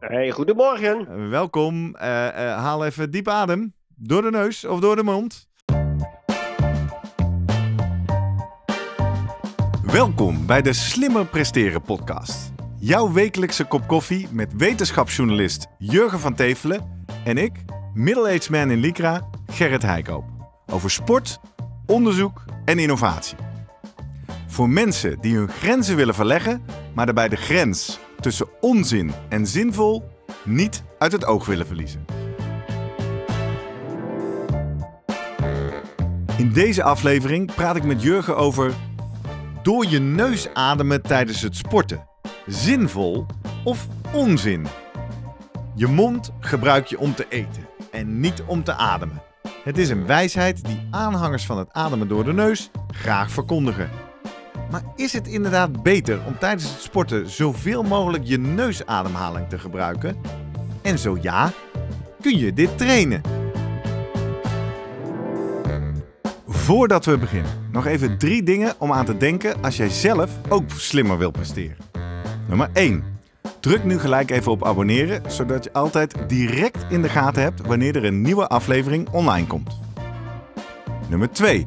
Hey, goedemorgen. Eh, welkom. Eh, eh, haal even diep adem. Door de neus of door de mond. Welkom bij de Slimmer Presteren podcast. Jouw wekelijkse kop koffie met wetenschapsjournalist Jurgen van Tevelen en ik, middle man in Lycra, Gerrit Heikoop. Over sport, onderzoek en innovatie. Voor mensen die hun grenzen willen verleggen, maar daarbij de grens tussen onzin en zinvol niet uit het oog willen verliezen. In deze aflevering praat ik met Jurgen over door je neus ademen tijdens het sporten. Zinvol of onzin? Je mond gebruik je om te eten en niet om te ademen. Het is een wijsheid die aanhangers van het ademen door de neus graag verkondigen. Maar is het inderdaad beter om tijdens het sporten zoveel mogelijk je neusademhaling te gebruiken? En zo ja, kun je dit trainen? Voordat we beginnen, nog even drie dingen om aan te denken als jij zelf ook slimmer wil presteren. Nummer 1. Druk nu gelijk even op abonneren, zodat je altijd direct in de gaten hebt wanneer er een nieuwe aflevering online komt. Nummer 2.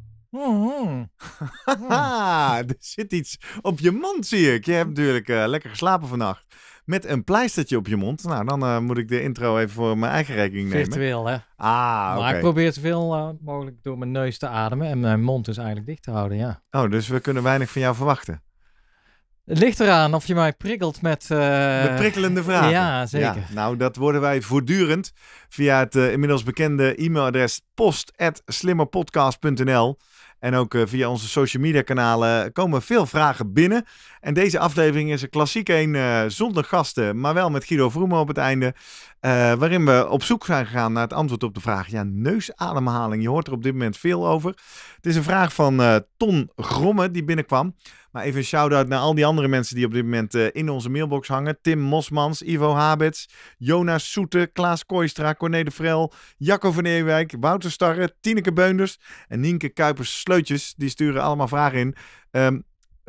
Mm-hmm. Mm. er zit iets op je mond, zie ik. Je hebt natuurlijk eh, lekker geslapen vannacht. Met een pleistertje op je mond. Nou, dan eh, moet ik de intro even voor mijn eigen rekening nemen. Virtueel, hè? Ah, Maar ik probeer zoveel eh, mogelijk door mijn neus te ademen en mijn mond dus eigenlijk dicht te houden, ja. Oh, dus we kunnen weinig van jou verwachten. Het ligt eraan of je mij prikkelt met... Uh... prikkelende vragen. Ja, zeker. nou, dat worden wij voortdurend via het inmiddels bekende e-mailadres post.slimmerpodcast.nl en ook eh, via onze social media kanalen komen veel vragen binnen. En deze aflevering is een klassiek een eh, zonder gasten, maar wel met Guido Vroemen op het einde. Eh, waarin we op zoek zijn gegaan naar het antwoord op de vraag: ja, neusademhaling. Je hoort er op dit moment veel over. Het is een vraag van eh, Ton Gromme die binnenkwam. Maar even een shout-out naar al die andere mensen die op dit moment eh, in onze mailbox hangen: Tim Mosmans, Ivo Habets, Jonas Soete, Klaas Kooistra, Corné de Vrel, Jacco van Eerwijk, Wouter Starre, Tineke Beunders en Nienke Kuipers Sleutjes. Die sturen allemaal vragen in. Ehm,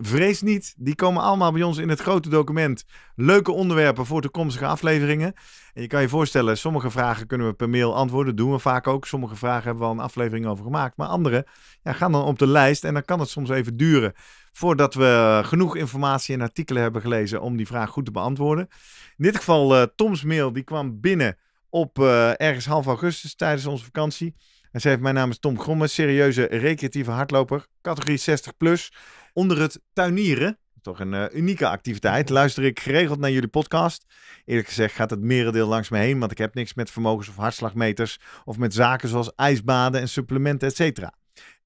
Vrees niet, die komen allemaal bij ons in het grote document. Leuke onderwerpen voor toekomstige afleveringen. En je kan je voorstellen, sommige vragen kunnen we per mail antwoorden. Dat doen we vaak ook. Sommige vragen hebben we al een aflevering over gemaakt. Maar andere ja, gaan dan op de lijst en dan kan het soms even duren voordat we genoeg informatie en artikelen hebben gelezen om die vraag goed te beantwoorden. In dit geval uh, Toms mail, die kwam binnen op eh, ergens half augustus tijdens onze vakantie. En ze heeft mijn naam is Tom Gromme, serieuze recreatieve hardloper, categorie 60 plus. Onder het tuinieren, toch een eh, unieke activiteit, luister ik geregeld naar jullie podcast. Eerlijk gezegd gaat het merendeel langs me heen, want ik heb niks met vermogens- of hartslagmeters of met zaken zoals ijsbaden en supplementen, et cetera.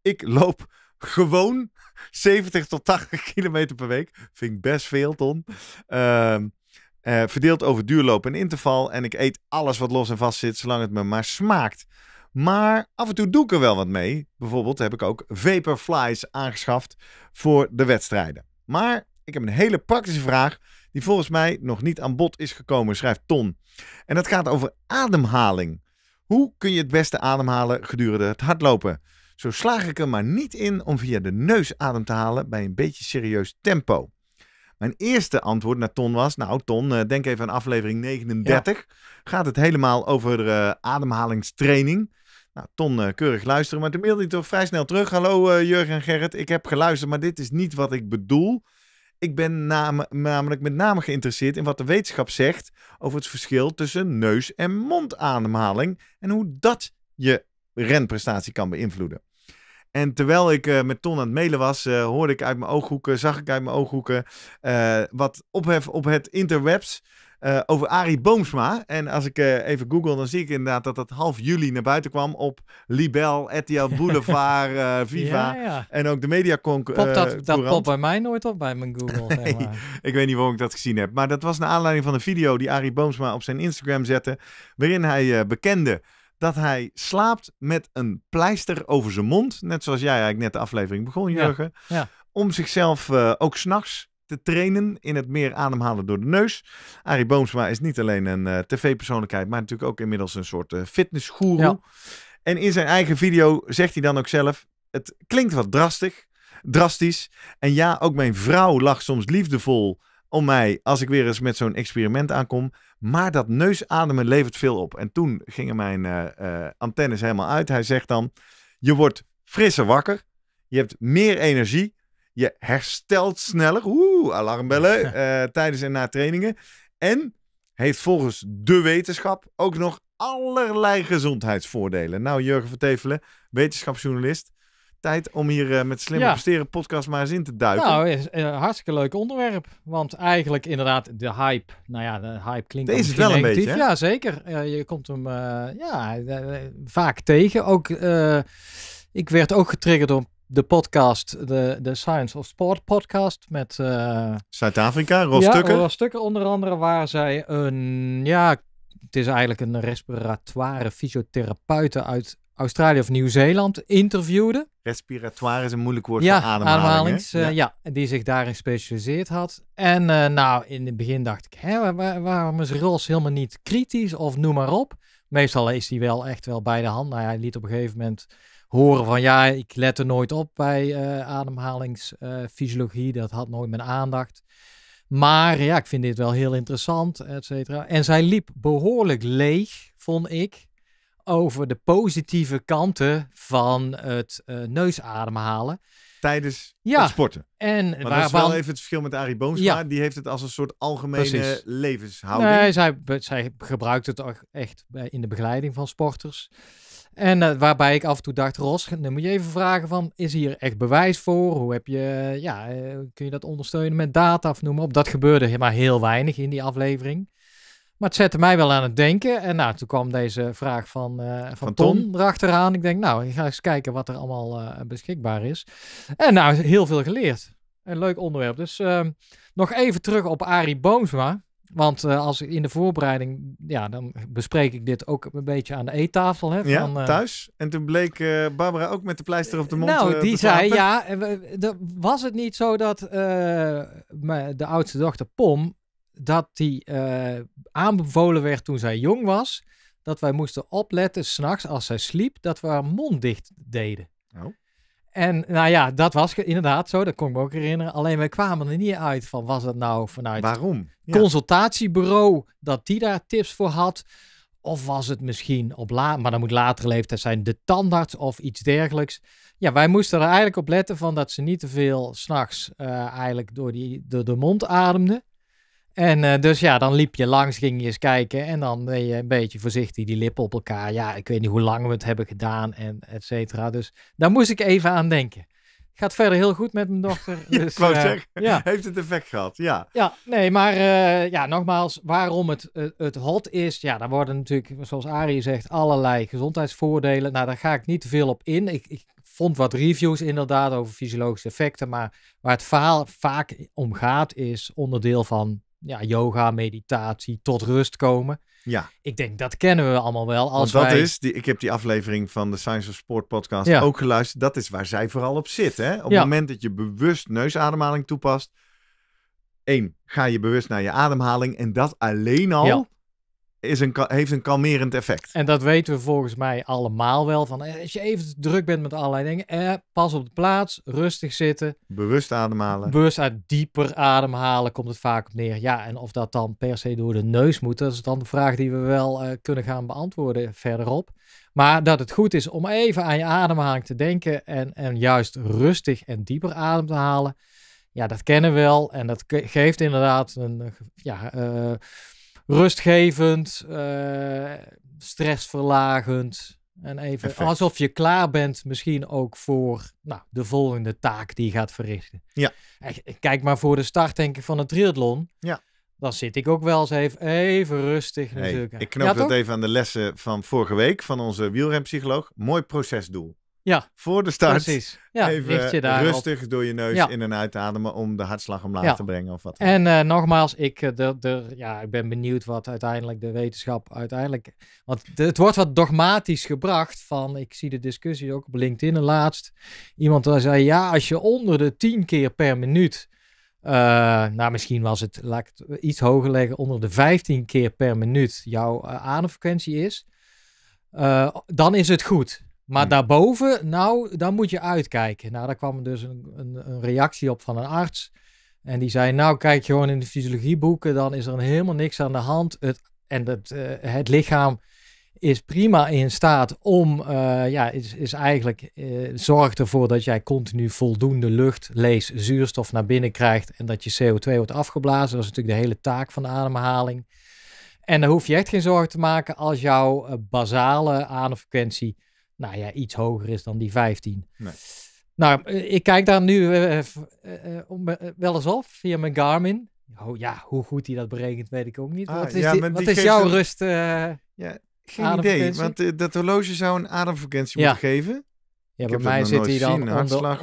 Ik loop gewoon 70 tot 80 kilometer per week. Vind ik best veel, Ton. Uh, verdeeld over duurloop en interval. En ik eet alles wat los en vast zit, zolang het me maar smaakt. Maar af en toe doe ik er wel wat mee. Bijvoorbeeld heb ik ook Vaporflies aangeschaft voor de wedstrijden. Maar ik heb een hele praktische vraag die volgens mij nog niet aan bod is gekomen, schrijft Ton. En dat gaat over ademhaling. Hoe kun je het beste ademhalen gedurende het hardlopen? Zo slaag ik er maar niet in om via de neus adem te halen bij een beetje serieus tempo. Mijn eerste antwoord naar Ton was: Nou, Ton, eh, denk even aan aflevering 39. Gaat het helemaal over eh, ademhalingstraining? Nou, Ton eh, keurig luisteren, maar toen mail hij toch vrij snel terug. Hallo eh, Jurgen en Gerrit, ik heb geluisterd, maar dit is niet wat ik bedoel. Ik ben namelijk met name geïnteresseerd in wat de wetenschap zegt over het verschil tussen neus- en mondademhaling en hoe dat je renprestatie kan beïnvloeden. En terwijl ik eh, met Ton aan het mailen was, hoorde ik uit mijn ooghoeken, zag ik uit mijn ooghoeken wat ophef op het interwebs eh, over Arie Boomsma. En als ik eh, even google, dan zie ik inderdaad dat dat half juli naar buiten kwam op Libel, RTL Boulevard, eh, Viva. En ook de Mediacon. Pop, dat, dat popt bij mij nooit op bij mijn Google. nee, zeg maar. Ik weet niet waarom ik dat gezien heb. Maar dat was naar aanleiding van een video die Arie Boomsma op zijn Instagram zette. Waarin hij bekende dat hij slaapt met een pleister over zijn mond. Net zoals jij eigenlijk net de aflevering begon, Jurgen. Ja, om zichzelf ook s'nachts te trainen in het meer ademhalen door de neus. Arie Boomsma is niet alleen een eh, tv-persoonlijkheid, maar natuurlijk ook inmiddels een soort uh, eh, fitnessgoeroe. En in zijn eigen video zegt hij dan ook zelf: het klinkt wat drastig, drastisch. En ja, ook mijn vrouw lacht soms liefdevol om mij als ik weer eens met zo'n experiment aankom. Maar dat neusademen levert veel op. En toen gingen mijn eh, antennes helemaal uit. Hij zegt dan: je wordt frisser wakker. Je hebt meer energie. Je herstelt sneller. Oeh, alarmbellen. Eh, tijdens en na trainingen. En heeft volgens de wetenschap ook nog allerlei gezondheidsvoordelen. Nou, Jurgen van Tevelen, wetenschapsjournalist. Tijd om hier eh, met slimme ja. Presteren podcast maar eens in te duiken. Nou, is, eh, hartstikke leuk onderwerp. Want eigenlijk inderdaad de hype. Nou ja, de hype klinkt Deze is wel een beetje. Ja, zeker. je komt hem ja, vaak tegen. Ook, ik werd ook getriggerd door de podcast, de, de Science of Sport podcast met... Eh, Zuid-Afrika, rolstukken, ja, onder andere, waar zij een, ja, het is eigenlijk een respiratoire fysiotherapeute uit Australië of Nieuw-Zeeland interviewde. Respiratoire is een moeilijk woord ja, voor Ademhalings, eh, ja. die zich daarin gespecialiseerd had. En eh, nou, in het begin dacht ik, hè, waar, waarom is Ros helemaal niet kritisch of noem maar op. Meestal is hij wel echt wel bij de hand. Nou, hij liet op een gegeven moment horen van ja, ik let er nooit op bij eh, ademhalingsfysiologie. dat had nooit mijn aandacht. Maar ja, ik vind dit wel heel interessant, et cetera. En zij liep behoorlijk leeg, vond ik, over de positieve kanten van het uh, neusademhalen. Tijdens het sporten. En maar waarvan... dat is wel even het verschil met Arie Boonsma. Ja. Die heeft het als een soort algemene levenshouding. Nee, zij, zij gebruikt het echt in de begeleiding van sporters. En eh, waarbij ik af en toe dacht, Ros, dan moet je even vragen van, is hier echt bewijs voor? Hoe heb je, eh, ja, eh, kun je dat ondersteunen met data of noem maar op? Dat gebeurde maar heel weinig in die aflevering. Maar het zette mij wel aan het denken. En nou, toen kwam deze vraag van, uh, van, Tom, Tom erachteraan. Ik denk, nou, ik ga eens kijken wat er allemaal beschikbaar is. En nou, heel veel geleerd. Een leuk onderwerp. Dus ehm, nog even terug op Arie Boomsma. Want uh, als in de voorbereiding, ja, dan bespreek ik dit ook een beetje aan de eettafel. Hè, ja, eh, thuis. En toen bleek eh, Barbara ook met de pleister op de mond. Nou, die zei ja. Was het niet zo dat de oudste dochter Pom, dat die aanbevolen werd toen zij jong was, dat wij moesten opletten s'nachts als zij sliep, dat we haar mond dicht deden. Oh. En nou ja, dat was inderdaad zo, dat kon ik me ook herinneren. Alleen wij kwamen er niet uit van, was het nou vanuit Waarom? consultatiebureau dat die daar tips voor had? Of was het misschien op laat, maar dan moet latere leeftijd zijn, de tandarts of iets dergelijks. Ja, wij moesten er eigenlijk op letten van dat ze niet te veel s'nachts uh, eigenlijk door, die, door de mond ademden. En eh, dus ja, dan liep je langs, ging je eens kijken en dan ben je een beetje voorzichtig die lippen op elkaar. Ja, ik weet niet hoe lang we het hebben gedaan en et cetera. Dus daar moest ik even aan denken. Gaat verder heel goed met mijn dochter. Dus, ja, ik eh, zeggen, ja. heeft het effect gehad, ja. Ja, nee, maar eh, ja, nogmaals, waarom het, het hot is, ja, daar worden natuurlijk, zoals Arie zegt, allerlei gezondheidsvoordelen. Nou, daar ga ik niet te veel op in. ik, ik vond wat reviews inderdaad over fysiologische effecten, maar waar het verhaal vaak om gaat is onderdeel van ja, yoga, meditatie, tot rust komen. Ja. Ik denk, dat kennen we allemaal wel. Als wij... is, die, ik heb die aflevering van de Science of Sport podcast ook geluisterd. Dat is waar zij vooral op zit. Hè? Op het moment dat je bewust neusademhaling toepast. één, ga je bewust naar je ademhaling. En dat alleen al is een, heeft een kalmerend effect. En dat weten we volgens mij allemaal wel. Van, eh, als je even druk bent met allerlei dingen, eh, pas op de plaats, rustig zitten. Bewust ademhalen. Bewust uit dieper ademhalen komt het vaak op neer. Ja, en of dat dan per se door de neus moet, dat is dan de vraag die we wel eh, kunnen gaan beantwoorden verderop. Maar dat het goed is om even aan je ademhaling te denken en, en juist rustig en dieper adem te halen. Ja, dat kennen we wel en dat geeft inderdaad een ja, eh, rustgevend, eh, stressverlagend. En even alsof je klaar bent, misschien ook voor nou, de volgende taak die je gaat verrichten. Ja. Kijk maar voor de start, denk ik, van het triathlon. Ja. Dan zit ik ook wel eens even, even rustig. Hey, Ik knoop dat even aan de lessen van vorige week van onze wielrempsycholoog. Mooi procesdoel. Ja, voor de start. Precies. Ja, even rustig door je neus in en uit ademen om de hartslag omlaag te brengen of wat. En eh, nogmaals, ik, eh, de, de, ja, ik ben benieuwd wat uiteindelijk de wetenschap uiteindelijk... Want het wordt wat dogmatisch gebracht van... Ik zie de discussie ook op LinkedIn en laatst. Iemand zei, ja, als je onder de 10 keer per minuut... Eh, nou, misschien was het, laat ik het iets hoger leggen, onder de 15 keer per minuut jouw ademfrequentie is... dan is het goed. Maar hm. daarboven, nou, dan moet je uitkijken. Nou, daar kwam dus een, een, een, reactie op van een arts. En die zei, nou, kijk gewoon in de fysiologieboeken, dan is er helemaal niks aan de hand. Het, en het, eh, het lichaam is prima in staat om, eh, ja, is, is eigenlijk, eh, zorgt ervoor dat jij continu voldoende lucht, lees zuurstof naar binnen krijgt en dat je CO2 wordt afgeblazen. Dat is natuurlijk de hele taak van de ademhaling. En daar hoef je echt geen zorgen te maken als jouw basale ademfrequentie nou ja, iets hoger is dan die 15. Nee. Nou, eh, ik kijk daar nu uh, wel eens op via mijn Garmin. Oh, ja, hoe goed hij dat berekent, weet ik ook niet. Ah, wat is, wat is jouw rust? ja, geen idee. Want dat horloge zou een ademfrequentie moeten geven. Ja, bij mij zit hij dan onder,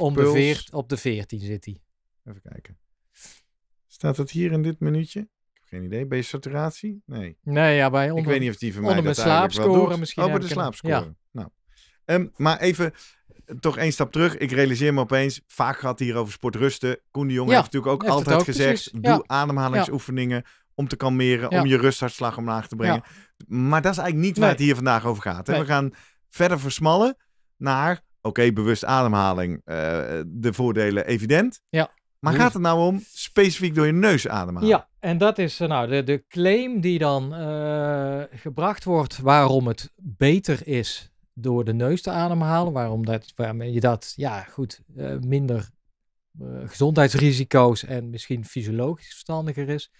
op de 14 zit hij. Even kijken. Staat dat hier in dit minuutje? Ik heb geen idee. Bij saturatie? Nee. Nee, ja, bij onder, Ik weet niet of die van mij onder dat mijn slaapscore misschien. Oh, de slaapscore. Ja. Nou, Ehm, maar even eh, toch één stap terug. Ik realiseer me opeens, vaak gaat het hier over sportrusten. Koen de Jong heeft natuurlijk ook altijd gezegd, doe ademhalingsoefeningen om te kalmeren, om je rusthartslag omlaag te brengen. Maar dat is eigenlijk niet waar het hier vandaag over gaat. We gaan verder versmallen naar, oké, bewust ademhaling, eh, de voordelen evident. Ja. Maar gaat het nou om specifiek door je neus ademen? Ja, en dat is eh, nou de, de claim die dan gebracht wordt waarom het beter is door de neus te ademhalen. Waarom dat, waarmee je dat, ja goed, eh, minder eh, gezondheidsrisico's en misschien fysiologisch verstandiger is.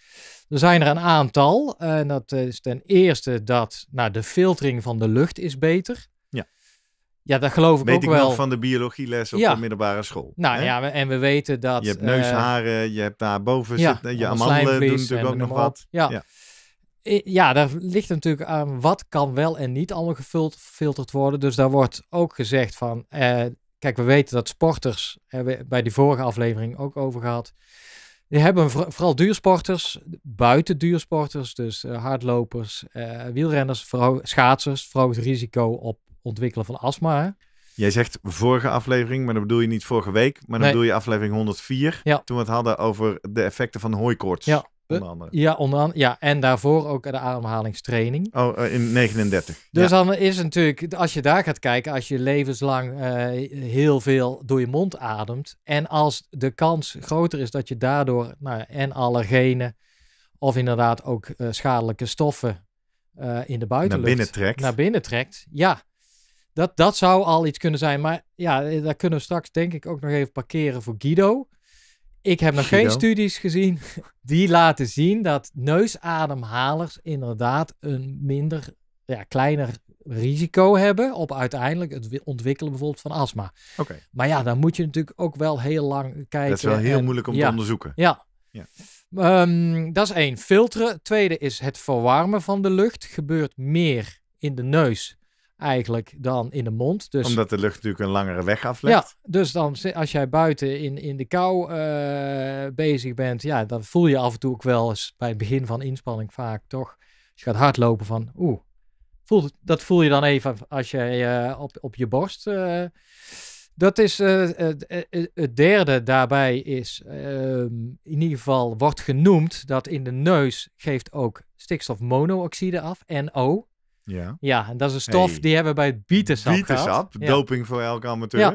Er zijn er een aantal. Eh, en dat is ten eerste dat nou, de filtering van de lucht is beter. Ja. Ja, dat geloof ik Weet ik wel. Nog van de biologieles op de middelbare school. Nou ja, en we weten dat... Je hebt neusharen, je hebt daar boven zitten, je amandelen doen natuurlijk ook nog wat. ja. ja ja, daar ligt natuurlijk aan wat kan wel en niet allemaal gefilterd worden. Dus daar wordt ook gezegd van, eh, kijk, we weten dat sporters, hebben we bij die vorige aflevering ook over gehad, die hebben vooral duursporters, buiten duursporters, dus eh, hardlopers, eh, wielrenners, schaatsers, verhoogd risico op ontwikkelen van astma. Jij zegt vorige aflevering, maar dan bedoel je niet vorige week, maar dan bedoel je aflevering 104, ja. toen we het hadden over de effecten van hooikoorts. Ja. Ja, onderaan, ja, en daarvoor ook de ademhalingstraining. Oh, eh, in 39. Dus dan is natuurlijk, als je daar gaat kijken, als je levenslang eh, heel veel door je mond ademt. En als de kans groter is dat je daardoor nou, en allergenen of inderdaad ook eh, schadelijke stoffen in de buitenlucht naar binnen trekt. Naar binnen trekt ja, dat, dat zou al iets kunnen zijn. Maar ja, daar kunnen we straks denk ik ook nog even parkeren voor Guido. Ik heb nog geen studies gezien die laten zien dat neusademhalers inderdaad een minder, ja, kleiner risico hebben op uiteindelijk het ontwikkelen bijvoorbeeld van astma. Oké. Maar ja, dan moet je natuurlijk ook wel heel lang kijken. Dat is wel heel moeilijk om te onderzoeken. Ja. ja. Ehm, dat is één. Filteren. Tweede is het verwarmen van de lucht. Gebeurt meer in de neus eigenlijk dan in de mond. Dus, Omdat de lucht natuurlijk een langere weg aflegt. Ja, dus dan als jij buiten in, in de kou eh, bezig bent, ja, dan voel je af en toe ook wel eens bij het begin van inspanning vaak toch, als je gaat hardlopen van oeh, voelt, dat voel je dan even als je eh, op, op je borst. Eh, dat is het derde daarbij is ehm, in ieder geval wordt genoemd dat in de neus geeft ook stikstofmonoxide af, NO. Ja. Ja, en dat is een stof die hebben we bij het bietensap Bietensap, doping voor elke amateur. Ja.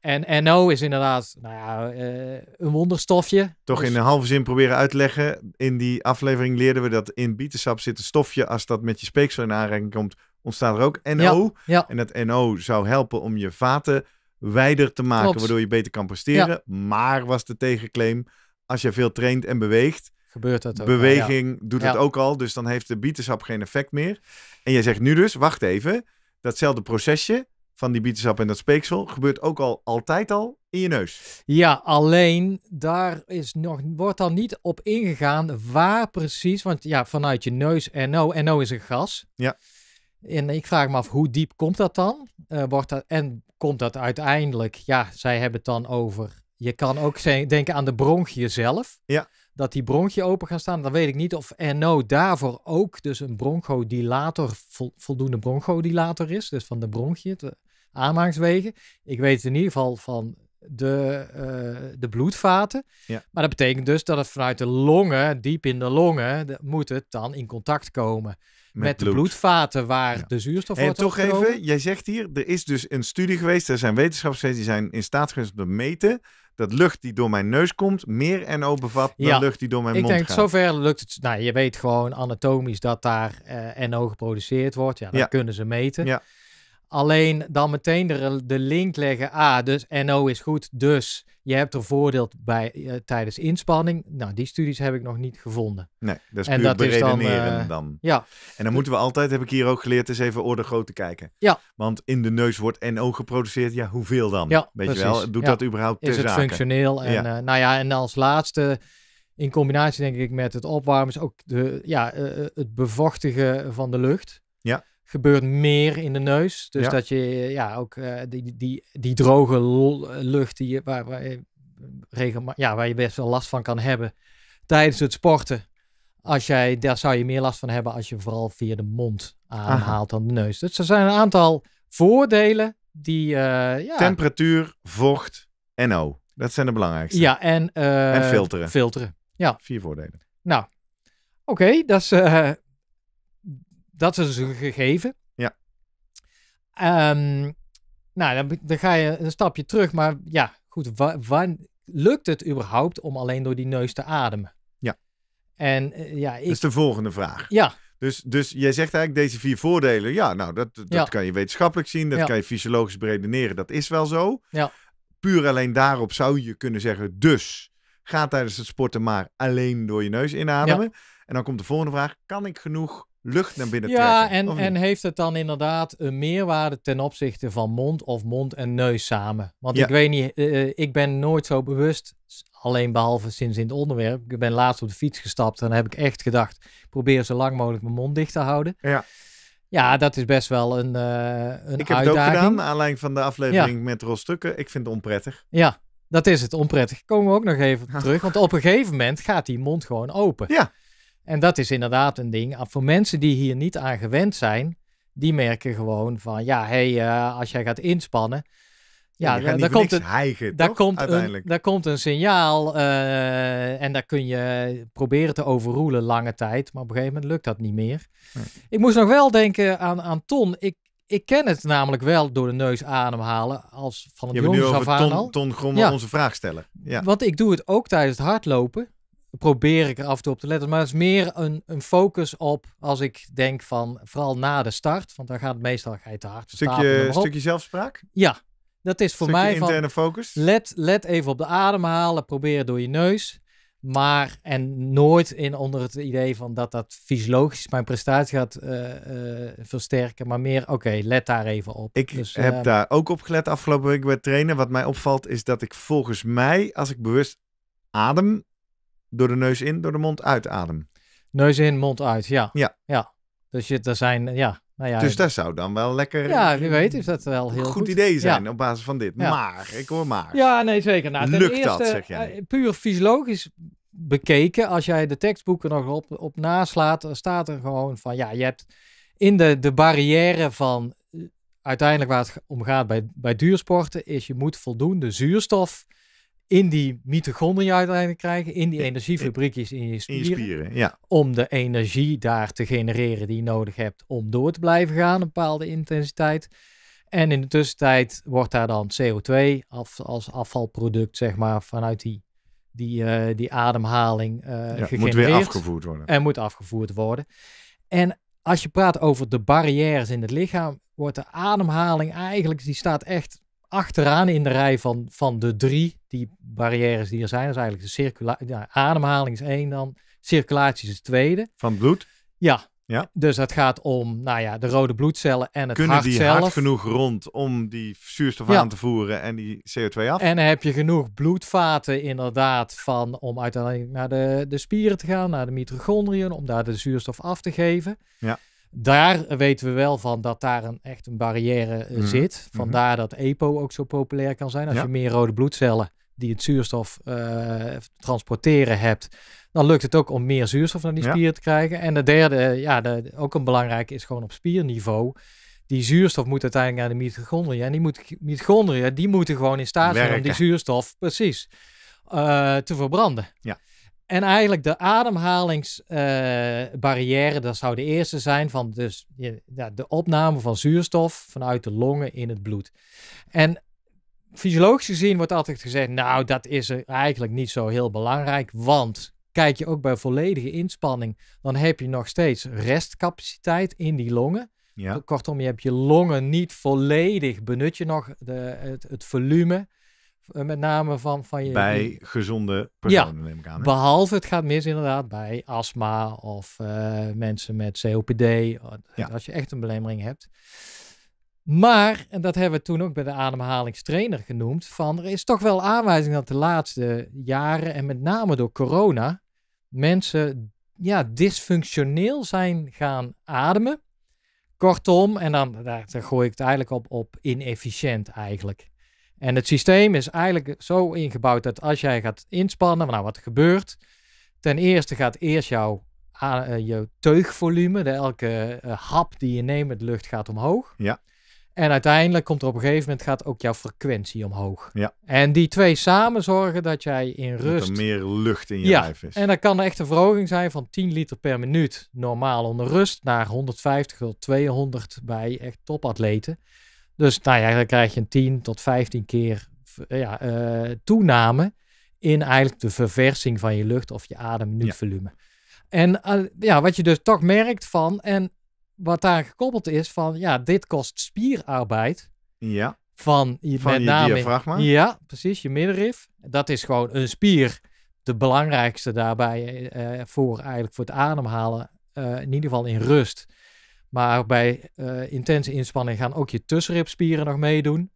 En NO is inderdaad nou ja, eh, een wonderstofje. Toch dus in een halve zin proberen uit te leggen. In die aflevering leerden we dat in bietensap zit een stofje. Als dat met je speeksel in aanraking komt, ontstaat er ook NO. Ja, En dat NO zou helpen om je vaten wijder te maken, waardoor je beter kan presteren. Maar was de tegenclaim, als je veel traint en beweegt, gebeurt dat ook. Beweging doet het ook al, dus dan heeft de bietensap geen effect meer. En jij zegt nu dus, wacht even, datzelfde procesje van die bietensap en dat speeksel gebeurt ook al altijd al in je neus. Ja, alleen daar is nog, wordt dan niet op ingegaan waar precies, want ja, vanuit je neus NO, NO is een gas. Ja. En ik vraag me af, hoe diep komt dat dan? Eh, wordt dat, en komt dat uiteindelijk, ja, zij hebben het dan over, je kan ook denken aan de bronchie zelf. Ja dat die bronchie open gaan staan, dan weet ik niet of NO daarvoor ook dus een bronchodilator, voldoende bronchodilator is, dus van de bronchie, de aanhangswegen. Ik weet het in ieder geval van de, eh, de bloedvaten. Maar dat betekent dus dat het vanuit de longen, diep in de longen, moet het dan in contact komen met, de bloedvaten waar de zuurstof wordt En toch even, jij zegt hier, er is dus een studie geweest, er zijn wetenschappers die zijn in staat geweest om te meten dat lucht die door mijn neus komt meer NO bevat dan lucht die door mijn mond gaat. Ik denk, zover lukt het. Nou, je weet gewoon anatomisch dat daar eh, NO geproduceerd wordt. Ja, dat kunnen ze meten. Ja. Alleen dan meteen de, de link leggen. Ah, dus NO is goed, dus je hebt er voordeel bij eh, tijdens inspanning. Nou, die studies heb ik nog niet gevonden. Nee, dat is en puur dat dan, eh, dan, Ja. En dan moeten we altijd, heb ik hier ook geleerd, eens even orde te kijken. Ja. Want in de neus wordt NO geproduceerd. Ja, hoeveel dan? Ja, Weet je wel, doet ja. dat überhaupt Is het functioneel? En, ja. Eh, nou ja, en als laatste in combinatie denk ik met het opwarmen is ook de, ja, het bevochtigen van de lucht. Ja gebeurt meer in de neus. Dus dat je eh, ja, ook eh, die, die, die droge eh, lucht die je, waar, waar, je regel, ja, waar je best wel last van kan hebben tijdens het sporten. Als jij, daar zou je meer last van hebben als je vooral via de mond aanhaalt dan de neus. Dus er zijn een aantal voordelen die... ja. Temperatuur, vocht en O. Dat zijn de belangrijkste. Ja, en... en filteren. Filteren, ja. Vier voordelen. Nou, oké. dat is dat is een gegeven. Ja. Ehm, nou, dan, dan, ga je een stapje terug, maar ja, goed. lukt het überhaupt om alleen door die neus te ademen? Ja. En eh, ja, ik... Dat is de volgende vraag. Ja. Dus, dus jij zegt eigenlijk deze vier voordelen. Ja, nou, dat, dat kan je wetenschappelijk zien. Dat kan je fysiologisch beredeneren. Dat is wel zo. Ja. Puur alleen daarop zou je kunnen zeggen, dus ga tijdens het sporten maar alleen door je neus inademen. Ja. En dan komt de volgende vraag. Kan ik genoeg lucht naar binnen ja, Ja, en, en heeft het dan inderdaad een meerwaarde ten opzichte van mond of mond en neus samen? Want ik weet niet, eh, eh, ik ben nooit zo bewust, alleen behalve sinds in het onderwerp. Ik ben laatst op de fiets gestapt en heb ik echt gedacht, probeer zo lang mogelijk mijn mond dicht te houden. Ja. Ja, dat is best wel een, eh, een uitdaging. Ik heb het ook gedaan, aanleiding van de aflevering met rolstukken. Ik vind het onprettig. Ja, dat is het, onprettig. Komen we ook nog even terug, want op een gegeven moment gaat die mond gewoon open. Ja. En dat is inderdaad een ding. Ah, voor mensen die hier niet aan gewend zijn, die merken gewoon van, ja, hey, eh, als jij gaat inspannen, ja, daar, komt een, daar, komt een, daar komt een signaal eh, en daar kun je proberen te overroelen lange tijd, maar op een gegeven moment lukt dat niet meer. Ik moest nog wel denken aan, aan Ton. Ik, ik ken het namelijk wel door de neus ademhalen als van het jongens af aan al. Ton, ton Grommel onze vraag stellen. Ja. Want ik doe het ook tijdens het hardlopen probeer ik er af en toe op te letten. Maar het is meer een, een focus op als ik denk van, vooral na de start, want dan gaat het meestal ga je te hard. Stukje, stukje zelfspraak? Ja, dat is voor stukje mij interne van, focus? Let, let even op de ademhalen, probeer door je neus. Maar, en nooit in onder het idee van dat dat fysiologisch mijn prestatie gaat eh, eh, versterken. Maar meer, oké, let daar even op. Ik dus, heb ehm, daar ook op gelet afgelopen week bij trainen. Wat mij opvalt is dat ik volgens mij, als ik bewust adem, door de neus in, door de mond uit adem. Neus in, mond uit, ja. Ja. ja. Dus je, er zijn, ja. Nou ja, dus dat zou dan wel lekker. Ja, wie weet is dat wel heel goed. idee zijn op basis van dit. Maar, ik hoor maar. Ja, nee, zeker. Nou, Lukt eerste, dat, eh, Puur fysiologisch bekeken, als jij de tekstboeken nog op, op naslaat, staat er gewoon van, ja, je hebt in de, de barrière van eh, uiteindelijk waar het om gaat bij, bij duursporten, is je moet voldoende zuurstof in die mitochondriën uiteindelijk krijgen, in die energiefabriekjes in je spieren. ja. Om de energie daar te genereren die je nodig hebt om door te blijven gaan, een bepaalde intensiteit. En in de tussentijd wordt daar dan CO2 als afvalproduct, zeg maar, vanuit die, die, eh, die ademhaling uh, gegenereerd. Moet weer afgevoerd worden. En moet afgevoerd worden. En als je praat over de barrières in het lichaam, wordt de ademhaling eigenlijk, die staat echt achteraan in de rij van, van de drie, die barrières die er zijn, dat is eigenlijk de circulatie, ademhaling is één dan, circulatie is het tweede. Van bloed? Ja. ja. Dus het gaat om, nou ja, de rode bloedcellen en het Kunnen hart zelf. Kunnen die hard genoeg rond om die zuurstof aan te voeren en die CO2 af? En heb je genoeg bloedvaten inderdaad van, om uiteindelijk naar de, de spieren te gaan, naar de mitochondriën, om daar de zuurstof af te geven. Ja daar weten we wel van dat daar een, echt een barrière eh, mhm. zit. Vandaar mhm. dat EPO ook zo populair kan zijn. Als je meer rode bloedcellen die het zuurstof eh, transporteren hebt, dan lukt het ook om meer zuurstof naar die spieren te krijgen. En de derde, eh, ja, de, ook een belangrijke, is gewoon op spierniveau. Die zuurstof moet uiteindelijk naar de mitochondriën. En die moet, mitochondriën, die moeten gewoon in staat zijn om die zuurstof precies te verbranden. Ja en eigenlijk de ademhalingsbarrière, dat zou de eerste zijn van dus, de opname van zuurstof vanuit de longen in het bloed. En fysiologisch gezien wordt altijd gezegd, nou dat is eigenlijk niet zo heel belangrijk, want kijk je ook bij volledige inspanning, dan heb je nog steeds restcapaciteit in die longen. Kortom, je hebt je longen niet volledig benut je nog de, het volume eh, met name van, van je... Bij gezonde personen, ja, neem ik aan. Hè? Behalve het gaat mis inderdaad bij astma of eh, mensen met COPD. Eh, als je echt een belemmering hebt. Maar, en dat hebben we toen ook bij de ademhalingstrainer genoemd, van er is toch wel aanwijzing dat de laatste jaren en met name door corona mensen ja, dysfunctioneel zijn gaan ademen. Kortom, en dan daar, daar gooi ik het eigenlijk op, op inefficiënt eigenlijk. En het systeem is eigenlijk zo ingebouwd dat als jij gaat inspannen, nou wat gebeurt? Ten eerste gaat eerst jouw eh, eh, teugvolume, de elke eh, hap die je neemt met lucht gaat omhoog. Ja. En uiteindelijk komt er op een gegeven moment gaat ook jouw frequentie omhoog. Ja. En die twee samen zorgen dat jij in rust... er meer lucht in je lijf is. En dat kan echt een verhoging zijn van 10 liter per minuut normaal onder rust... naar 150 tot 200 bij echt topatleten. Dus nou ja, dan krijg je een 10 tot 15 keer eh, ja, eh, toename in eigenlijk de verversing van je lucht of je ademminuutvolume. En eh, ja, wat je dus toch merkt van, en wat daar gekoppeld is van, ja, dit kost spierarbeid. Ja. Van, je, van met je name, Ja, precies, je middenrif. Dat is gewoon een spier. De belangrijkste daarbij voor eigenlijk voor het ademhalen, in ieder geval in rust maar bij eh, intense inspanning gaan ook je tussenribspieren nog meedoen.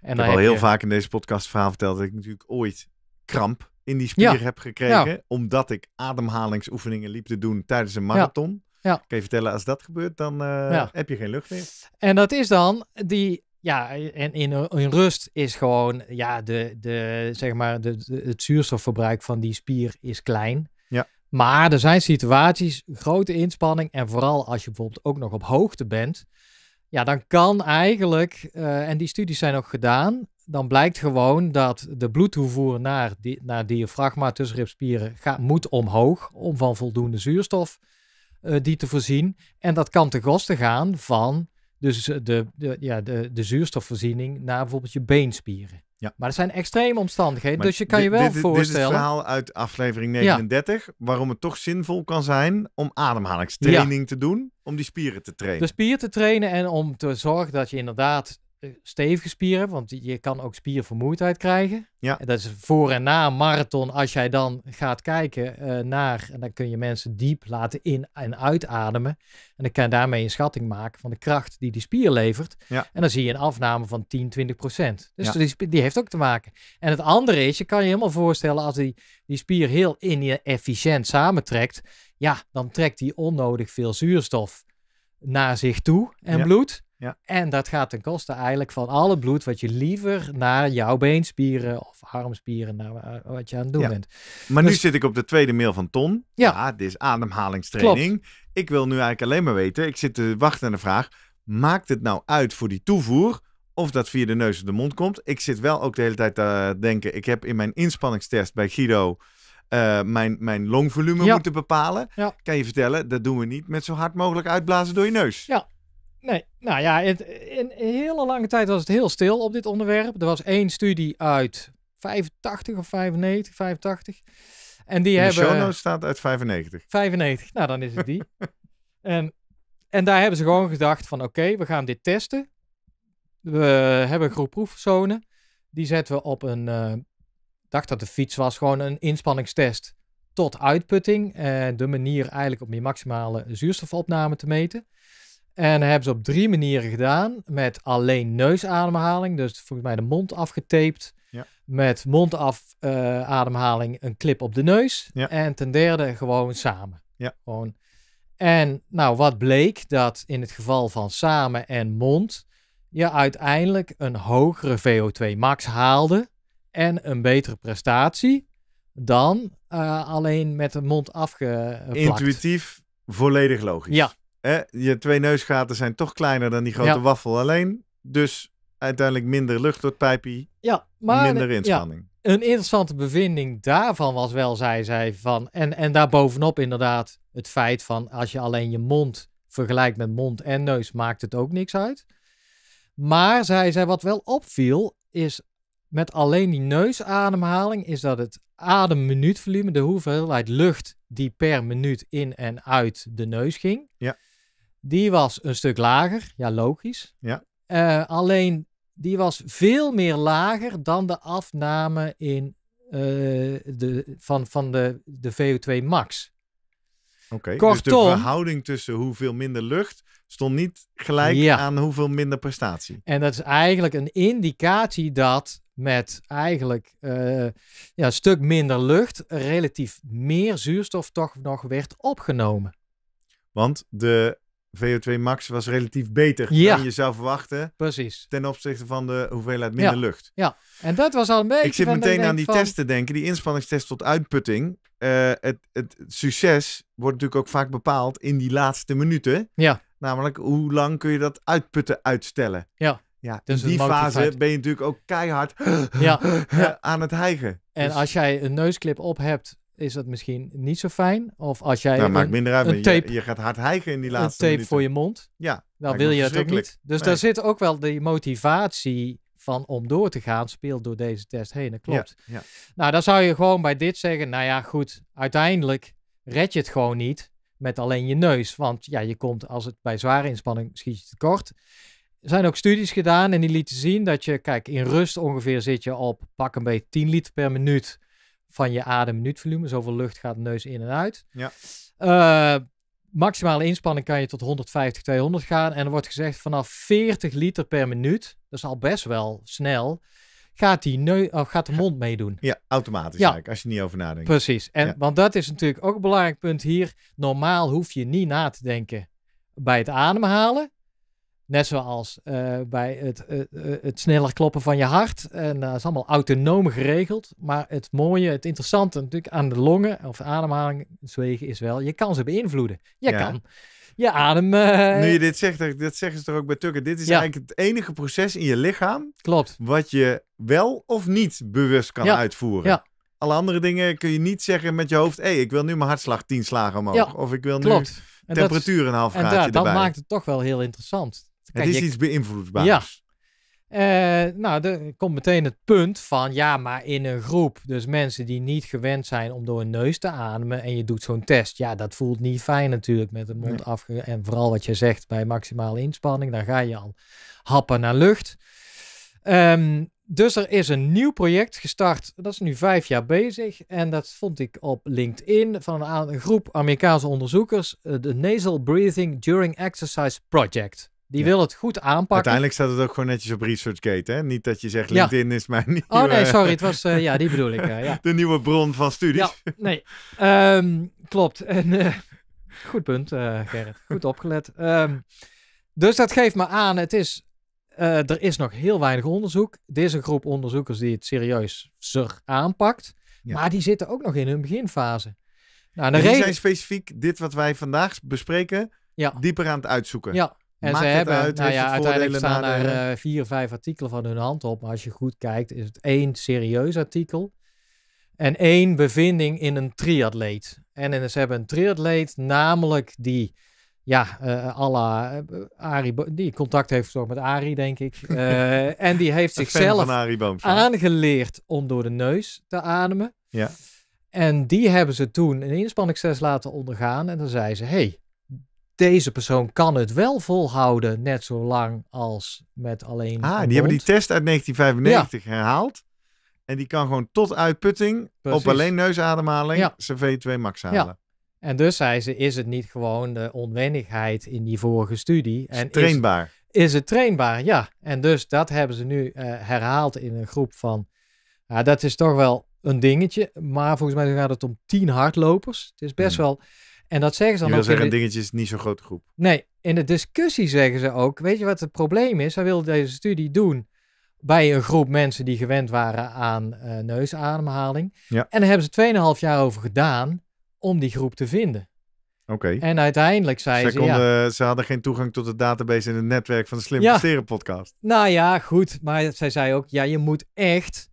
En ik heb al heel vaak in deze podcast verhaal verteld dat ik natuurlijk ooit kramp in die spier heb gekregen. Omdat ik ademhalingsoefeningen liep te doen tijdens een marathon. Ja. Kan je vertellen, als dat gebeurt, dan eh, heb je geen lucht meer. En dat is dan die ja, en in, in, rust is gewoon, ja, de, de, zeg maar, de, het zuurstofverbruik van die spier is klein. Maar er zijn situaties, grote inspanning. En vooral als je bijvoorbeeld ook nog op hoogte bent. Ja, dan kan eigenlijk, eh, en die studies zijn ook gedaan. Dan blijkt gewoon dat de bloedtoevoer naar, die, naar diafragma, tussenribspieren, gaat, moet omhoog. Om van voldoende zuurstof eh, die te voorzien. En dat kan ten koste gaan van dus de, de, ja, de, de zuurstofvoorziening naar bijvoorbeeld je beenspieren. Ja. Maar dat zijn extreme omstandigheden, dus je kan je wel dit, dit, voorstellen... Dit is het verhaal uit aflevering 39, waarom het toch zinvol kan zijn om ademhalingstraining te doen, om die spieren te trainen. De spier te trainen en om te zorgen dat je inderdaad eh, stevige spieren, want je kan ook spiervermoeidheid krijgen. Ja. En dat is voor en na marathon, als jij dan gaat kijken eh, naar, en dan kun je mensen diep laten in- en uitademen. En dan kan je daarmee een schatting maken van de kracht die die spier levert. Ja. En dan zie je een afname van 10, 20 procent. Dus ja. die, die, heeft ook te maken. En het andere is, je kan je helemaal voorstellen als die, die spier heel inefficiënt samentrekt, ja, dan trekt die onnodig veel zuurstof naar zich toe en bloed. Ja. En dat gaat ten koste eigenlijk van alle bloed wat je liever naar jouw beenspieren of armspieren, naar nou, eh, wat je aan het doen bent. Maar nu dus- zit ik op de tweede mail van Ton. Ja. dit is ademhalingstraining. Klopt. Ik wil nu eigenlijk alleen maar weten, ik zit te wachten naar de vraag, maakt het nou uit voor die toevoer of dat via de neus of de mond komt? Ik zit wel ook de hele tijd eh, te denken, ik heb in mijn inspanningstest bij Guido... Eh, mijn, mijn longvolume moeten bepalen. Kan je vertellen, dat doen we niet met zo hard mogelijk uitblazen door je neus. Ja, Nee, nou ja, het, in hele lange tijd was het heel stil op dit onderwerp. Er was één studie uit 85 of 95, 85. En die de hebben... De staat uit 95. 95, nou dan is het die. en, en daar hebben ze gewoon gedacht van oké, we gaan dit testen. We hebben een groep proefpersonen. Die zetten we op een... Uh, dacht dat de fiets was, gewoon een inspanningstest tot uitputting. Uh, de manier eigenlijk om je maximale zuurstofopname te meten. En hebben ze op drie manieren gedaan. Met alleen neusademhaling, dus volgens mij de mond afgetaped. Met mondafademhaling eh, een clip op de neus. En ten derde gewoon samen. Ja. Gewoon. En nou, wat bleek? Dat in het geval van samen en mond je uiteindelijk een hogere VO2 max haalde en een betere prestatie dan eh, alleen met de mond afgeplakt. Intuïtief volledig logisch. Ja, je twee neusgaten zijn toch kleiner dan die grote ja. waffel alleen. Dus uiteindelijk minder lucht door het pijpje, ja, maar, minder inspanning. een interessante bevinding daarvan was wel, zij zei van, en, en daarbovenop inderdaad het feit van als je alleen je mond vergelijkt met mond en neus, maakt het ook niks uit. Maar zij wat wel opviel, is met alleen die neusademhaling, is dat het ademminuutvolume, de hoeveelheid lucht die per minuut in en uit de neus ging, ja. Die was een stuk lager, ja logisch. Ja. Eh, alleen die was veel meer lager dan de afname in, eh, de, van, van de, de VO2 max. Oké, dus de verhouding tussen hoeveel minder lucht stond niet gelijk aan hoeveel minder prestatie. En dat is eigenlijk een indicatie dat met eigenlijk eh, ja, een stuk minder lucht relatief meer zuurstof toch nog werd opgenomen. Want de VO2 max was relatief beter dan je zou verwachten. Precies. Ten opzichte van de hoeveelheid minder ja. lucht. Ja, en dat was al een beetje. Ik zit meteen aan die testen denken, die inspanningstest tot uitputting. Eh, het, het, succes wordt natuurlijk ook vaak bepaald in die laatste minuten. Ja. Namelijk, hoe lang kun je dat uitputten uitstellen? Ja. Ja, in die fase ben je natuurlijk ook keihard ja. aan het hijgen. En dus als jij een neusclip op hebt is dat misschien niet zo fijn. Of als jij nou, maakt minder uit, een tape, je, je, gaat hard hijgen in die laatste een tape voor je mond. Ja. Dan wil je dat ook niet. Dus daar zit ook wel die motivatie van om door te gaan speelt door deze test heen. Dat klopt. Ja, ja. Nou, dan zou je gewoon bij dit zeggen, nou ja, goed, uiteindelijk red je het gewoon niet met alleen je neus. Want ja, je komt als het bij zware inspanning schiet je tekort. Er zijn ook studies gedaan en die lieten zien dat je, kijk, in rust ongeveer zit je op pak een beetje 10 liter per minuut van je ademminuutvolume. Zoveel lucht gaat de neus in en uit. Ja. Eh, maximale inspanning kan je tot 150, 200 gaan. En er wordt gezegd vanaf 40 liter per minuut, dat is al best wel snel, gaat, die neu oh, gaat de mond meedoen. Ja, automatisch eigenlijk, als je niet over nadenkt. Precies, en, want dat is natuurlijk ook een belangrijk punt hier. Normaal hoef je niet na te denken bij het ademhalen. Net zoals eh, bij het, eh, eh, het sneller kloppen van je hart. En dat is allemaal autonoom geregeld. Maar het mooie, het interessante natuurlijk aan de longen of ademhaling, zwegen is wel, je kan ze beïnvloeden. Je ja. kan je adem... Nu je dit zegt, dat zeggen ze toch ook bij Tukken. Dit is eigenlijk het enige proces in je lichaam. Klopt. Wat je wel of niet bewust kan uitvoeren. Ja. Alle andere dingen kun je niet zeggen met je hoofd. Hé, hey, ik wil nu mijn hartslag tien slagen omhoog. of ik wil nu temperatuur een half graadje en Dat maakt het toch wel heel interessant. Kijk, het is iets beïnvloedbaars. Ja. Eh, nou, dan komt meteen het punt van ja, maar in een groep, dus mensen die niet gewend zijn om door een neus te ademen en je doet zo'n test, ja, dat voelt niet fijn natuurlijk met de mond af En vooral wat je zegt bij maximale inspanning, dan ga je al happen naar lucht. Ehm, dus er is een nieuw project gestart. Dat is nu vijf jaar bezig. En dat vond ik op LinkedIn van een, groep Amerikaanse onderzoekers. Eh, de Nasal Breathing During Exercise Project. Die wil het goed aanpakken. Uiteindelijk staat het ook gewoon netjes op ResearchGate, hè? Niet dat je zegt, LinkedIn ja. is mijn oh, nieuwe... Oh nee, sorry, het was... Eh, ja, die bedoel ik, eh, ja. De nieuwe bron van studies. Ja, nee. Ehm, klopt. Eh, goed punt, Gerrit. Goed opgelet. Ehm, dus dat geeft me aan, het is... er is nog heel weinig onderzoek. Dit is een groep onderzoekers die het serieus aanpakt. Maar die zitten ook nog in hun beginfase. Nou, de die reden... zijn specifiek dit wat wij vandaag bespreken... dieper aan het uitzoeken. Ja, en ze hebben, nou ja, uiteindelijk staan er de... of eh, vier, vijf artikelen van hun hand op. Maar als je goed kijkt, is het één serieus artikel. En één bevinding in een triatleet. En ze hebben een triatleet, namelijk die, ja, uh, alla, uh, die contact heeft toch met Arie, denk ik. Eh, en die heeft zichzelf aangeleerd om door de neus te ademen. Ja. En die hebben ze toen een inspanningstest laten ondergaan. En dan zei ze, hey, deze persoon kan het wel volhouden, net zo lang als met alleen. Ah, die hebben die test uit 1995 herhaald. En die kan gewoon tot uitputting op alleen neusademhaling ja. v 2 max halen. Ja. En dus zei ze, is het niet gewoon de onwennigheid in die vorige studie? En is trainbaar. Is, het trainbaar, ja. En dus dat hebben ze nu eh, herhaald in een groep van, uh, dat is toch wel een dingetje. Maar volgens mij gaat het om tien hardlopers. Het is best hmm. wel, en dat zeggen ze dan. Je wil zeggen, een dingetje is niet zo'n grote groep. Nee, in de discussie zeggen ze ook: Weet je wat het probleem is? Hij wilde deze studie doen bij een groep mensen die gewend waren aan eh, neusademhaling. Ja. En daar hebben ze 2,5 jaar over gedaan om die groep te vinden. Oké. En uiteindelijk zei ze. ze konden, ja, ze hadden geen toegang tot de database en het netwerk van de Slim ja, podcast. Nou ja, goed. Maar zij zei ook: ja, je moet echt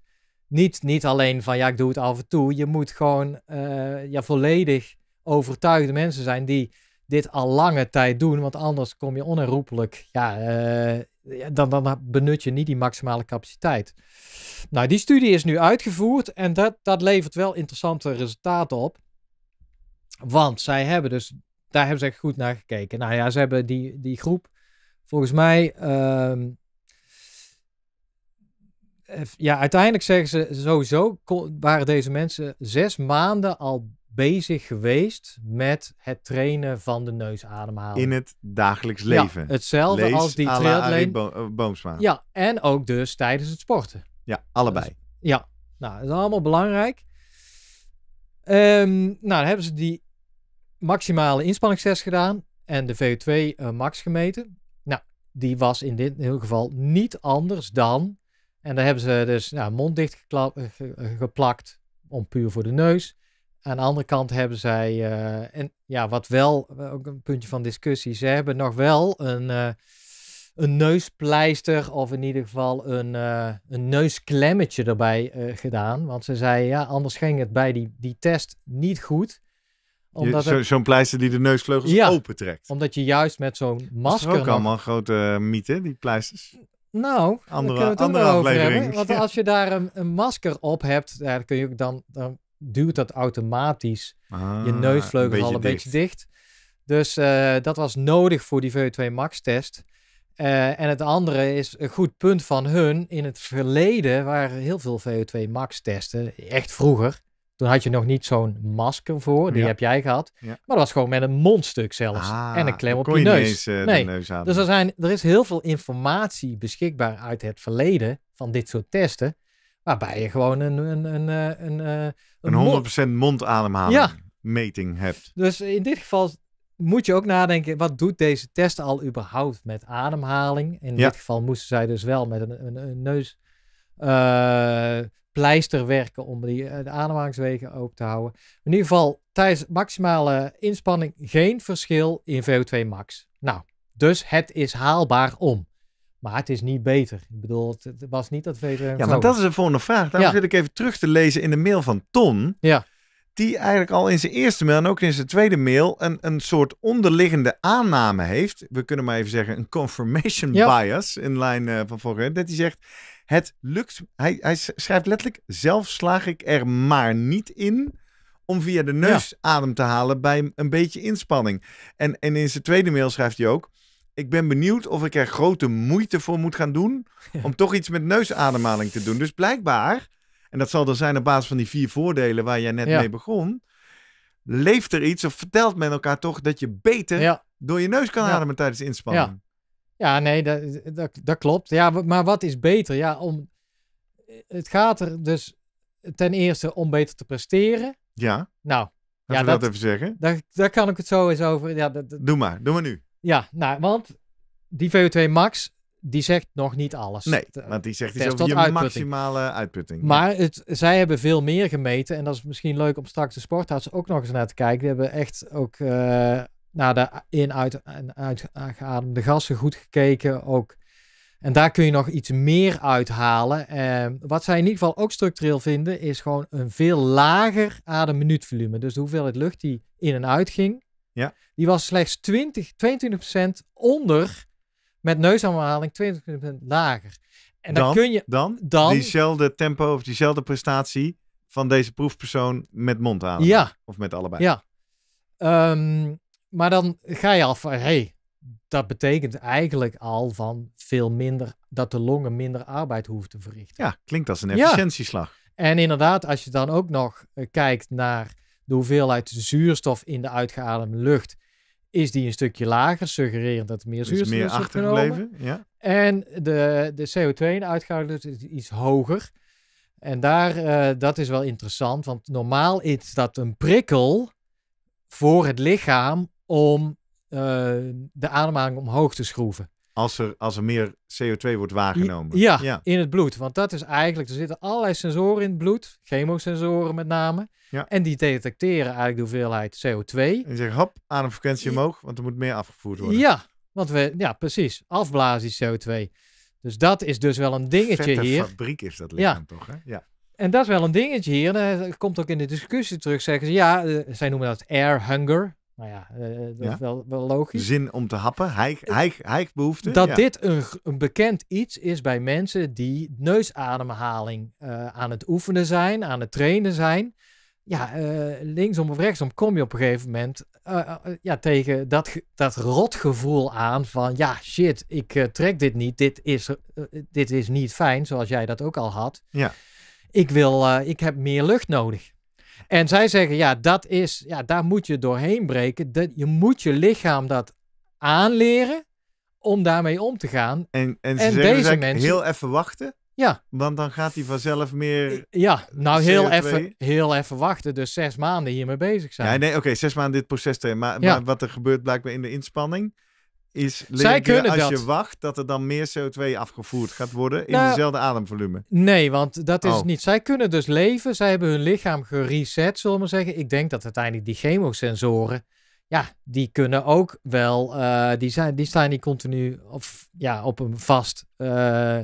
niet, niet alleen van ja, ik doe het af en toe. Je moet gewoon eh, ja, volledig overtuigde mensen zijn die dit al lange tijd doen. Want anders kom je onherroepelijk. Ja, eh, dan, dan benut je niet die maximale capaciteit. Nou, die studie is nu uitgevoerd. En dat, dat levert wel interessante resultaten op. Want zij hebben dus. Daar hebben ze echt goed naar gekeken. Nou ja, ze hebben die, die groep. Volgens mij. Ehm, eh, ja, uiteindelijk zeggen ze sowieso. Waren deze mensen zes maanden al bezig geweest met het trainen van de neusademhaling. In het dagelijks leven. hetzelfde als die triatleet. Eh, ja, en ook dus tijdens het sporten. Ja, allebei. Dus, ja, nou, dat is allemaal belangrijk. Ehm, nou, dan hebben ze die maximale inspanningstest gedaan en de VO2 eh, max gemeten. Nou, die was in dit geval niet anders dan. En daar hebben ze dus nou, mond dicht eh, geplakt, om puur voor de neus. Aan de andere kant hebben zij, eh, en ja, wat wel eh, ook een puntje van discussie, ze hebben nog wel een, eh, een neuspleister of in ieder geval een, een neusklemmetje erbij gedaan. Want ze zeiden ja, anders ging het bij die, die test niet goed. Omdat Zo'n pleister die de neusvleugels ja, open trekt. Omdat je juist met zo'n masker. Dat is ook allemaal een grote mythe, die pleisters. Nou, andere, andere aflevering. Hebben, want als je daar een, een, masker op hebt, daar dan kun je ook dan, dan duwt dat automatisch je ah, neusvleugel al een beetje dicht. Dus eh, dat was nodig voor die VO2 max test. Eh, en het andere is een goed punt van hun. In het verleden waren heel veel VO2 max testen, echt vroeger. Toen had je nog niet zo'n masker voor, die heb jij gehad. Maar dat was gewoon met een mondstuk zelfs. Ah, en een klem op je, neus. Eens, eh, nee. dus er, zijn, er is heel veel informatie beschikbaar uit het verleden van dit soort testen. Waarbij je gewoon een... Een, een, eh, eh, een, een, een 100% mondademhaling meting hebt. Dus in dit geval moet je ook nadenken, wat doet deze test al überhaupt met ademhaling? In dit geval moesten zij dus wel met een, een, neus... Eh, pleister werken om die, de ademhalingswegen open te houden. In ieder geval tijdens maximale inspanning geen verschil in VO2 max. Nou, dus het is haalbaar om. Maar het is niet beter. Ik bedoel, het, was niet dat veter. Ja, maar dat is een volgende vraag. Daarom zit ik even terug te lezen in de mail van Ton. Ja die eigenlijk al in zijn eerste mail en ook in zijn tweede mail een, een soort onderliggende aanname heeft. We kunnen maar even zeggen een confirmation bias in lijn eh, van vorige. Dat hij zegt, het lukt, hij, hij schrijft letterlijk, zelf slaag ik er maar niet in om via de neus adem te halen bij een beetje inspanning. En, en in zijn tweede mail schrijft hij ook, ik ben benieuwd of ik er grote moeite voor moet gaan doen om toch iets met neusademhaling te doen. Dus blijkbaar, en dat zal er zijn op basis van die vier voordelen waar jij net mee begon, leeft er iets of vertelt men elkaar toch dat je beter door je neus kan ademen tijdens inspanning. Ja, nee, dat, dat, dat, klopt. Ja, maar wat is beter? Ja, om, het gaat er dus ten eerste om beter te presteren. Ja. Nou, Laten ja, dat, dat even zeggen. Daar, kan ik het zo eens over. Ja, dat, Doe maar, doe maar nu. Ja, nou, want die VO2 max, die zegt nog niet alles. Nee, want die zegt iets over je maximale uitputting. Maar zij hebben veel meer gemeten. En dat is misschien leuk om straks de sportarts ook nog eens naar te kijken. We hebben echt ook eh, naar de in- uit, en uitgeademde gassen goed gekeken. Ook. En daar kun je nog iets meer uithalen. Ehm, wat zij in ieder geval ook structureel vinden, is gewoon een veel lager ademminuutvolume. Dus de hoeveelheid lucht die in en uit ging, ja. Die was slechts 20, 22% onder, met neusaanhaling 22% lager. En dan, kun je dan, dan diezelfde tempo of diezelfde prestatie van deze proefpersoon met mondadem. Ja. Of met allebei. Ja. Ehm, maar dan ga je al van, hey, dat betekent eigenlijk al van veel minder, dat de longen minder arbeid hoeven te verrichten. Ja, klinkt als een efficiëntieslag. Ja. En inderdaad, als je dan ook nog eh, kijkt naar de hoeveelheid zuurstof in de uitgeademde lucht is die een stukje lager, suggererend dat er meer zuurstof is meer achtergebleven. Ja. En de, de CO2 in de uitgeademde lucht is iets hoger. En daar, eh, dat is wel interessant, want normaal is dat een prikkel voor het lichaam om eh, de ademhaling omhoog te schroeven. Als er, als er meer CO2 wordt waargenomen. Ja, in het bloed. Want dat is eigenlijk, er zitten allerlei sensoren in het bloed, chemosensoren met name. En die detecteren eigenlijk de hoeveelheid CO2. En die zeggen, hop, ademfrequentie omhoog, want er moet meer afgevoerd worden. Ja, want we, ja, precies. Afblazen die CO2. Dus dat is dus wel een dingetje Vette hier. fabriek is dat lichaam toch, hè? Ja. En dat is wel een dingetje hier. Dat komt ook in de discussie terug, zeggen ze, ja, eh, zij noemen dat air hunger. Nou ja, eh, eh, dat is wel, wel logisch. Zin om te happen, Hij Dat dit een, een, bekend iets is bij mensen die neusademhaling eh, aan het oefenen zijn, aan het trainen zijn. Ja, linksom of rechtsom kom je op een gegeven moment ja, tegen dat, dat rotgevoel aan van ja, shit, ik trek dit niet, dit is, dit is niet fijn, zoals jij dat ook al had. Ja. Ik, wil, ik heb meer lucht nodig. En zij zeggen, ja, dat is, ja, daar moet je doorheen breken. Dat, je moet je lichaam dat aanleren om daarmee om te gaan. En, en, ze en zeggen, deze mensen... Heel even wachten. Ja. Want dan gaat hij vanzelf meer. Ja, nou heel even, heel even wachten. Dus zes maanden hiermee bezig zijn. Ja, nee, oké, zes maanden dit proces. Te, eh, maar, maar wat er gebeurt blijkbaar in de inspanning is Zij kunnen als dat. je wacht dat er dan meer CO2 afgevoerd gaat worden in nou, dezelfde ademvolume. Nee, want dat is oh. niet. Zij kunnen dus leven. Zij hebben hun lichaam gereset, zullen we maar zeggen. Ik denk dat uiteindelijk die chemosensoren, ja, die kunnen ook wel, eh, die, zijn, die staan niet continu of, ja, op een vast uh,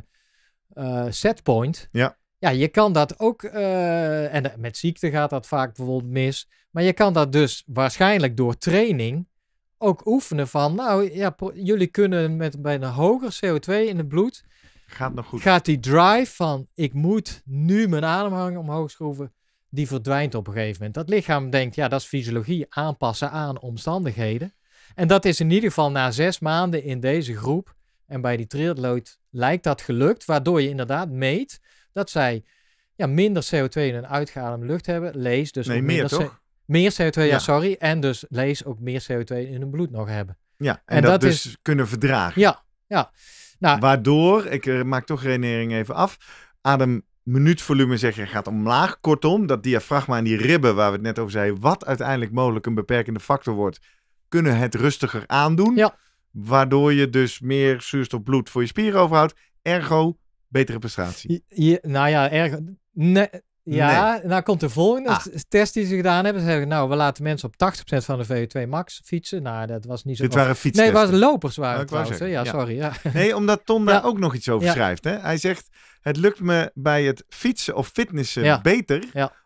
uh, setpoint. Ja. Ja, je kan dat ook, en met ziekte gaat dat vaak bijvoorbeeld mis, maar je kan dat dus waarschijnlijk door training ook oefenen van, nou ja, jullie kunnen met bijna hoger CO2 in het bloed. Gaat nog goed. Gaat die drive van, ik moet nu mijn ademhaling omhoog schroeven, die verdwijnt op een gegeven moment. Dat lichaam denkt, ja, dat is fysiologie, aanpassen aan omstandigheden. En dat is in ieder geval na zes maanden in deze groep en bij die triatloot lijkt dat gelukt, waardoor je inderdaad meet dat zij ja, minder CO2 in hun uitgeademde lucht hebben. Lees dus nee, meer toch? Meer CO2, ja. sorry. En dus lees ook meer CO2 in hun bloed nog hebben. Ja, en, dat, dus is... kunnen verdragen. Ja, ja. Nou, Waardoor, ik eh, maak toch redenering even af, adem minuutvolume zeg je gaat omlaag. Kortom, dat diafragma en die ribben waar we het net over zeiden, wat uiteindelijk mogelijk een beperkende factor wordt, kunnen het rustiger aandoen. Ja. Waardoor je dus meer zuurstof bloed voor je spieren overhoudt. Ergo, betere prestatie. Je, nou ja, ergo. Ja, nou komt de volgende ah. test die ze gedaan hebben. Ze hebben nou, we laten mensen op 80% van de VO2 max fietsen. Nou, dat was niet zo... Dit waren fietsen. Nee, het waren lopers waren het Ja, sorry. Ja. Nee, omdat Ton daar ook nog iets over schrijft. Hè? Hij zegt, het lukt me bij het fietsen of fitnessen beter...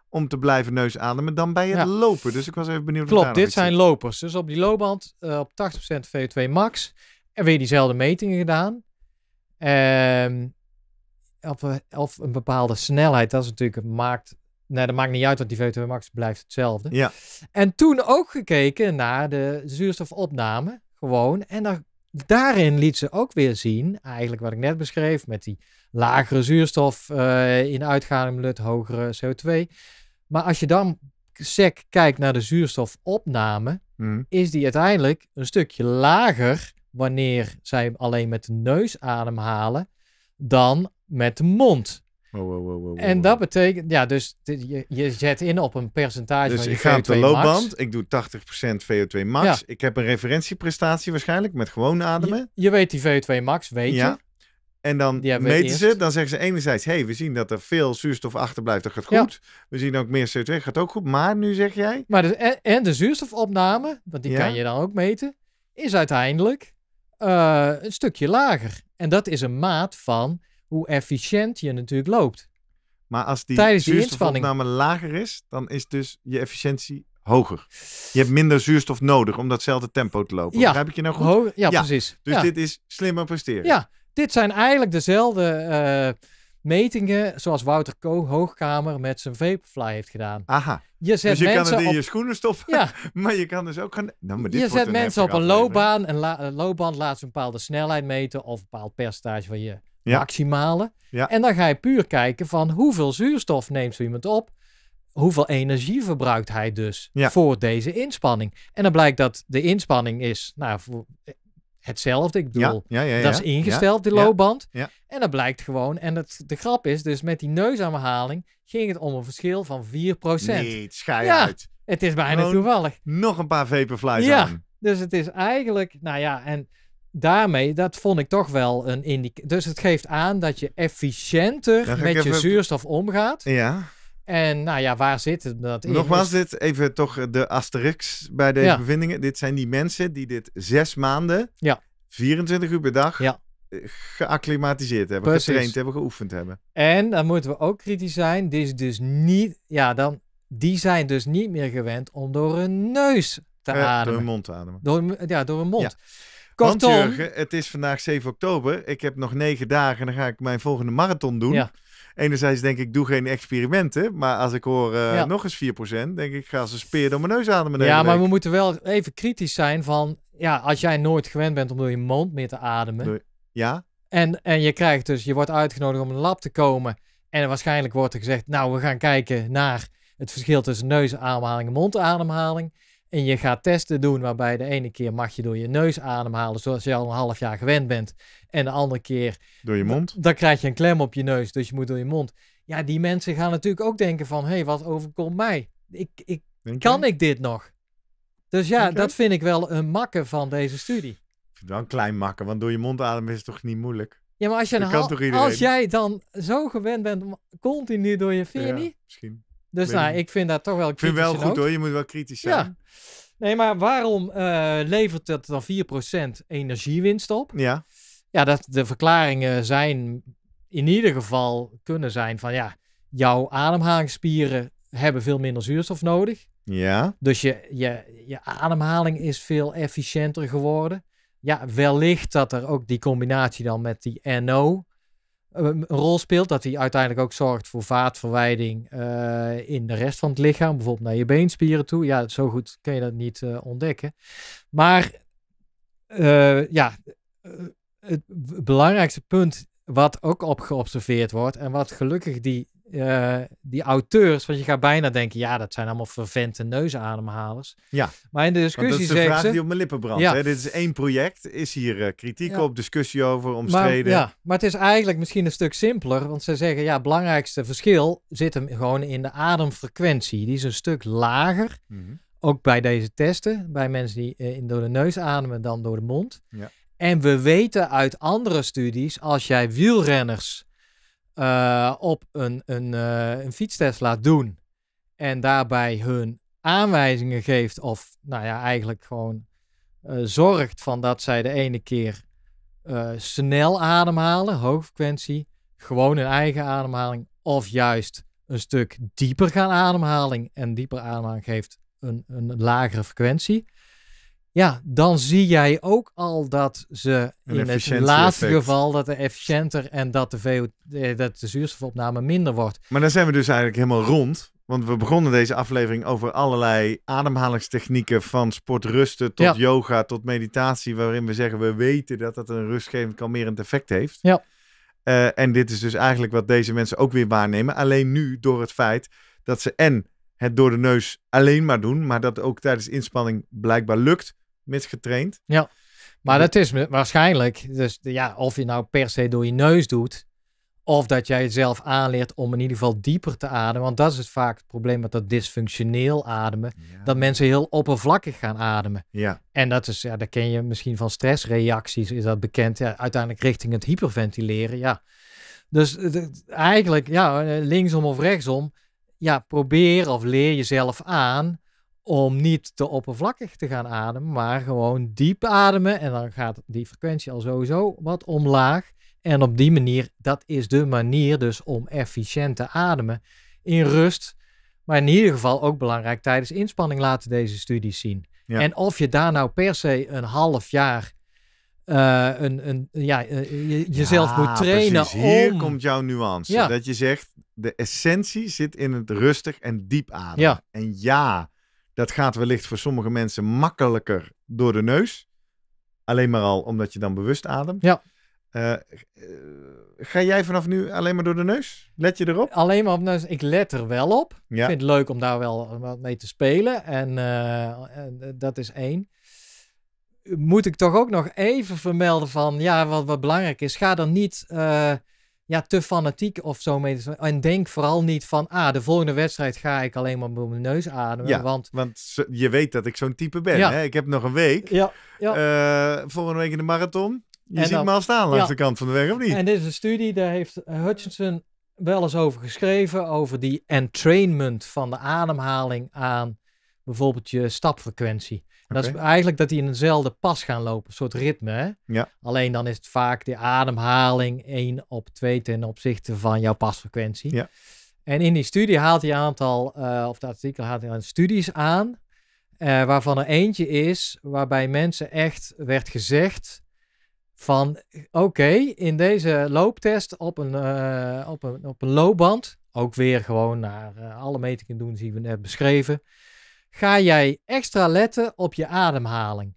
om te blijven neus ademen dan bij het lopen. Dus ik was even benieuwd. Klopt, nou dit zijn lopers. Dus op die loopband eh, op 80% VO2 max. En weer diezelfde metingen gedaan. Um, of, een bepaalde snelheid. Dat is natuurlijk maakt. Nee, dat maakt niet uit, want die VO2 max blijft hetzelfde. Ja. En toen ook gekeken naar de zuurstofopname, gewoon. En daarin liet ze ook weer zien, eigenlijk wat ik net beschreef, met die lagere zuurstof uh, in uitgaande hogere CO2. Maar als je dan sec kijkt naar de zuurstofopname, hmm. is die uiteindelijk een stukje lager wanneer zij alleen met de neus ademhalen dan met de mond. en dat betekent, ja, dus je, je, zet in op een percentage dus van je ik ga op de loopband, ik doe 80% VO2 max. Ik heb een referentieprestatie waarschijnlijk met gewoon ademen. Je, weet die VO2 max, weet ja. je. En dan meten ze, dan zeggen ze enerzijds, hey, we zien dat er veel zuurstof achterblijft, dat gaat goed. We zien ook meer CO2, gaat ook goed. Maar nu zeg jij... Maar de, en, de zuurstofopname, want die kan je dan ook meten, is uiteindelijk eh, een stukje lager. En dat is een maat van hoe efficiënt je natuurlijk loopt. Maar als die Tijdens zuurstofopname lager is, dan is dus je efficiëntie hoger. Je hebt minder zuurstof nodig om datzelfde tempo te lopen. Ja, heb ik je nou goed? ja, precies. Dus dit is slimmer presteren. Ja, dit zijn eigenlijk dezelfde eh, metingen zoals Wouter Koo Hoogkamer met zijn Vaporfly heeft gedaan. Aha. Je zet dus je mensen kan het in je schoenen stoppen, ja. maar je kan dus ook gaan... Nou, maar dit je zet mensen op een loopbaan en la loopbaan laat ze een bepaalde snelheid meten of een bepaald percentage van je maximale. Ja. En dan ga je puur kijken van hoeveel zuurstof neemt zo iemand op. Hoeveel energie verbruikt hij dus ja. voor deze inspanning? En dan blijkt dat de inspanning is nou, eh, hetzelfde. Ik bedoel, dat is ingesteld, de loopband. En dat blijkt gewoon. En het, de grap is dus met die neusaanhaling ging het om een verschil van 4%. Nee, uit. Het is bijna toevallig. Nog een paar vaporflies ja, Dus het is eigenlijk, nou ja, en daarmee, dat vond ik toch wel een indicatie. Dus het geeft aan dat je efficiënter met je zuurstof omgaat. Ja. En nou ja, waar zit het dat Nogmaals, dus dit even toch de asterix bij deze bevindingen. Dit zijn die mensen die dit zes maanden, ja. 24 uur per dag, ja. Eh, geacclimatiseerd hebben, getraind hebben, geoefend hebben. En dan moeten we ook kritisch zijn. Dit is dus niet, ja, dan, die zijn dus niet meer gewend om door hun neus te ademen. Eh, door hun mond te ademen. Door, ja, door hun mond. Ja. Want, Jurgen, het is vandaag 7 oktober. Ik heb nog negen dagen en dan ga ik mijn volgende marathon doen. Ja. Enerzijds denk ik, doe geen experimenten. Maar als ik hoor eh, nog eens 4%, denk ik, ga ze een speer door mijn neus ja, maar we moeten wel even kritisch zijn van... Ja, als jij nooit gewend bent om door je mond meer te ademen... ja? En, en je krijgt dus, je wordt uitgenodigd om een lab te komen... En waarschijnlijk wordt er gezegd, nou, we gaan kijken naar het verschil tussen neusademhaling en mondademhaling en je gaat testen doen waarbij de ene keer mag je door je neus ademhalen zoals je al een half jaar gewend bent. En de andere keer... Door je mond? Dan, krijg je een klem op je neus, dus je moet door je mond. Ja, die mensen gaan natuurlijk ook denken van, hé, hey, wat overkomt mij? Ik, ik, kan ik dit nog? Dus ja, dat vind ik wel een makke van deze studie. Ik vind het wel een klein makke, want door je mond ademen is het toch niet moeilijk? Ja, maar als, je een als jij dan zo gewend bent om continu door je... neus niet? misschien. Dus nou, ik vind dat toch wel kritisch. Ik vind wel goed hoor, je moet wel kritisch zijn. Ja. Nee, maar waarom eh, levert dat dan 4% energiewinst op? Ja. Ja, dat de verklaringen zijn in ieder geval kunnen zijn van ja, jouw ademhalingsspieren hebben veel minder zuurstof nodig. Ja. Dus je, je, je ademhaling is veel efficiënter geworden. Ja, wellicht dat er ook die combinatie dan met die NO een rol speelt. Dat hij uiteindelijk ook zorgt voor vaatverwijding eh, in de rest van het lichaam. Bijvoorbeeld naar je beenspieren toe. Ja, zo goed kun je dat niet eh, ontdekken. Maar eh, ja, het belangrijkste punt wat ook op geobserveerd wordt. En wat gelukkig die eh, die auteurs, want je gaat bijna denken, ja, dat zijn allemaal vervente neusademhalers. Ja. Maar in de discussie ze... dat is de vraag die op mijn lippen brandt. Ja. Hè? Dit is één project, is hier eh, kritiek op, discussie over, omstreden. Maar, ja, maar het is eigenlijk misschien een stuk simpeler, want ze zeggen, ja, het belangrijkste verschil zit hem gewoon in de ademfrequentie. Die is een stuk lager, mhm. ook bij deze testen, bij mensen die eh, door de neus ademen dan door de mond. Ja. En we weten uit andere studies, als jij wielrenners eh, op een, een, uh, een fietstest laat doen en daarbij hun aanwijzingen geeft of nou ja, eigenlijk gewoon eh, zorgt van dat zij de ene keer snel ademhalen, frequentie gewoon hun eigen ademhaling of juist een stuk dieper gaan ademhaling en dieper ademhaling geeft een, een lagere frequentie ja, dan zie jij ook al dat ze in het laatste geval dat de efficiënter en dat de, eh, dat de zuurstofopname minder wordt. Maar dan zijn we dus eigenlijk helemaal rond. Want we begonnen deze aflevering over allerlei ademhalingstechnieken van sportrusten tot yoga tot meditatie, waarin we zeggen we weten dat dat een rustgevend kalmerend effect heeft. Ja. Eh, en dit is dus eigenlijk wat deze mensen ook weer waarnemen. Alleen nu door het feit dat ze en het door de neus alleen maar doen, maar dat ook tijdens inspanning blijkbaar lukt misgetraind. Ja, maar dat is waarschijnlijk, dus ja, of je nou per se door je neus doet, of dat jij jezelf aanleert om in ieder geval dieper te ademen. Want dat is het vaak het probleem met dat dysfunctioneel ademen. Dat mensen heel oppervlakkig gaan ademen. Ja. En dat is, ja, dat ken je misschien van stressreacties, is dat bekend. Ja, uiteindelijk richting het hyperventileren, ja. Dus eh, eigenlijk, ja, eh, linksom of rechtsom, ja, probeer of leer jezelf aan om niet te oppervlakkig te gaan ademen, maar gewoon diep ademen. En dan gaat die frequentie al sowieso wat omlaag. En op die manier, dat is de manier dus om efficiënt te ademen in rust. Maar in ieder geval ook belangrijk tijdens inspanning laten deze studies zien. En of je daar nou per se een half jaar eh, een, een, ja, eh, jezelf moet trainen Hier om... komt jouw nuance. Dat je zegt, de essentie zit in het rustig en diep ademen. En ja, dat gaat wellicht voor sommige mensen makkelijker door de neus. Alleen maar al omdat je dan bewust ademt. Ja. Eh, eh, ga jij vanaf nu alleen maar door de neus? Let je erop? Alleen maar op neus. Ik let er wel op. Ik vind het leuk om daar wel wat mee te spelen. En eh, dat is één. Moet ik toch ook nog even vermelden van, ja, wat, wat belangrijk is. Ga dan niet ja, te fanatiek of zo mee. En denk vooral niet van, ah, de volgende wedstrijd ga ik alleen maar door mijn neus ademen. Ja, want... want je weet dat ik zo'n type ben. Hè? Ik heb nog een week. Ja, ja. Uh, volgende week in de marathon. Je ziet me al staan langs de kant van de weg, of niet? En dit is een studie, daar heeft Hutchinson wel eens over geschreven, over die entrainment van de ademhaling aan bijvoorbeeld je stapfrequentie. Dat is eigenlijk dat die in eenzelfde pas gaan lopen, een soort ritme. Ja. Alleen dan is het vaak de ademhaling 1 op 2 ten opzichte van jouw pasfrequentie. Ja. En in die studie haalt hij een aantal, eh, of de artikel haalt hij een studies aan, eh, waarvan er eentje is waarbij mensen echt werd gezegd van oké, in deze looptest op een, eh, op, een, op een loopband, ook weer gewoon naar alle metingen doen die we net beschreven, ga jij extra letten op je ademhaling.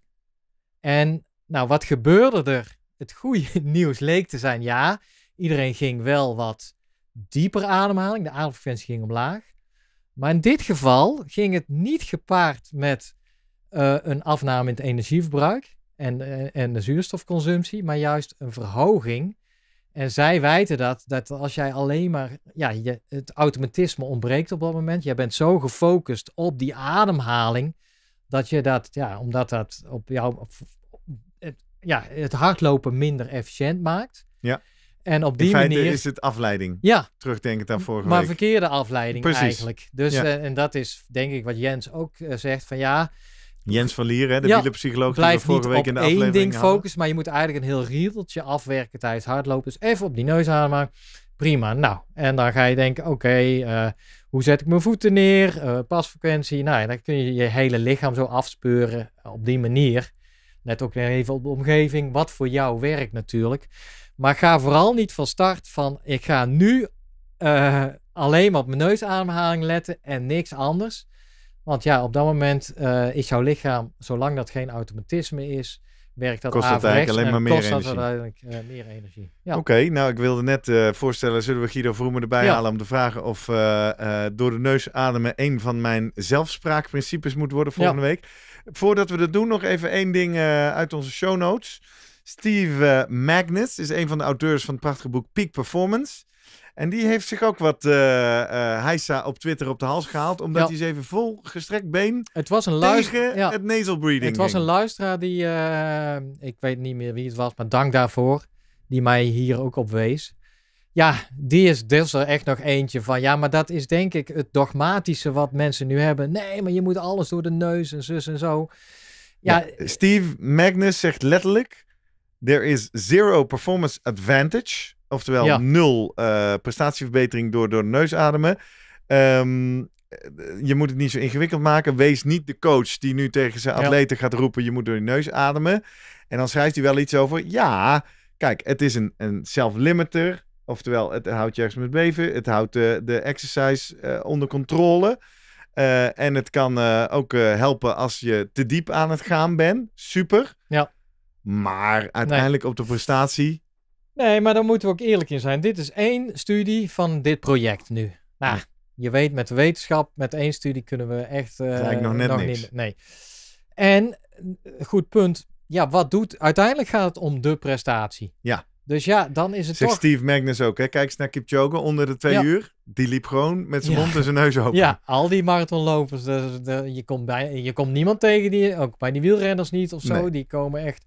En nou, wat gebeurde er? Het goede nieuws leek te zijn, ja, iedereen ging wel wat dieper ademhaling, de ademfrequentie ging omlaag. Maar in dit geval ging het niet gepaard met eh, een afname in het energieverbruik en, eh, en de zuurstofconsumptie, maar juist een verhoging en zij wijten dat, dat als jij alleen maar, ja, je, het automatisme ontbreekt op dat moment. Jij bent zo gefocust op die ademhaling, dat je dat, ja, omdat dat op jou, het, ja, het hardlopen minder efficiënt maakt. Ja. En op die In feite manier is het afleiding. Ja. Terugdenkend aan vorige maar week. verkeerde afleiding Precies. eigenlijk. Dus eh, en dat is denk ik wat Jens ook eh, zegt van ja, Jens van Lier, hè, de ja, wielerpsycholoog die we vorige week in de aflevering één ding focussen, maar je moet eigenlijk een heel riedeltje afwerken tijdens hardlopen. Dus even op die neus ademen. Prima, nou. En dan ga je denken, oké, eh, hoe zet ik mijn voeten neer? Uh, pasfrequentie. Nou, dan kun je je hele lichaam zo afspeuren eh, op die manier. Net ook even op de omgeving, wat voor jou werkt natuurlijk. Maar ga vooral niet van start van, ik ga nu alleen maar op mijn neusademhaling letten en niks anders. Want ja, op dat moment eh, is jouw lichaam, zolang dat geen automatisme is, werkt dat kost eigenlijk alleen maar meer kost energie. Dat uiteindelijk eh, meer energie. Ja. Oké, nou ik wilde net eh, voorstellen, zullen we Guido Vroemen erbij halen om te vragen of door de neus ademen een van mijn zelfspraakprincipes moet worden volgende week. Voordat we dat doen, nog even één ding uit onze show notes. Steve Magnus is een van de auteurs van het prachtige boek Peak Performance. En die heeft zich ook wat uh, uh, op Twitter op de hals gehaald. Omdat hij eens even vol gestrekt been het was een luister, het nasal breathing Het was een luisteraar die, eh, ik weet niet meer wie het was, maar dank daarvoor. Die mij hier ook op wees. Ja, die is dus er echt nog eentje van. Ja, maar dat is denk ik het dogmatische wat mensen nu hebben. Nee, maar je moet alles door de neus en zus en zo. Ja, ja Steve Magnus zegt letterlijk... There is zero performance advantage Oftewel nul eh, prestatieverbetering door, door neus ademen. Ehm, eh, je moet het niet zo ingewikkeld maken. Wees niet de coach die nu tegen zijn atleten gaat roepen: je moet door je neus ademen. En dan schrijft hij wel iets over. Ja, kijk, het is een, een self-limiter. Oftewel, het houdt je ergens met beven. Het houdt de, eh, de exercise onder controle. en het kan ook helpen als je te diep aan het gaan bent. Super. Ja. Maar uiteindelijk op de prestatie Nee, maar daar moeten we ook eerlijk in zijn. Dit is één studie van dit project nu. Nou, je weet, met wetenschap, met één studie kunnen we echt. Uh, nog net niks. Niet, nee. En, eh, goed punt. Ja, wat doet. Uiteindelijk gaat het om de prestatie. Ja. Dus ja, dan is het toch... Steve Magnus ook, hè? Kijk eens naar Kipchoge onder de twee uur. Die liep gewoon met zijn mond en zijn neus open. Ja, al die marathonlopers. de, je, komt bij, je komt niemand tegen die, ook bij die wielrenners niet of zo. Die komen echt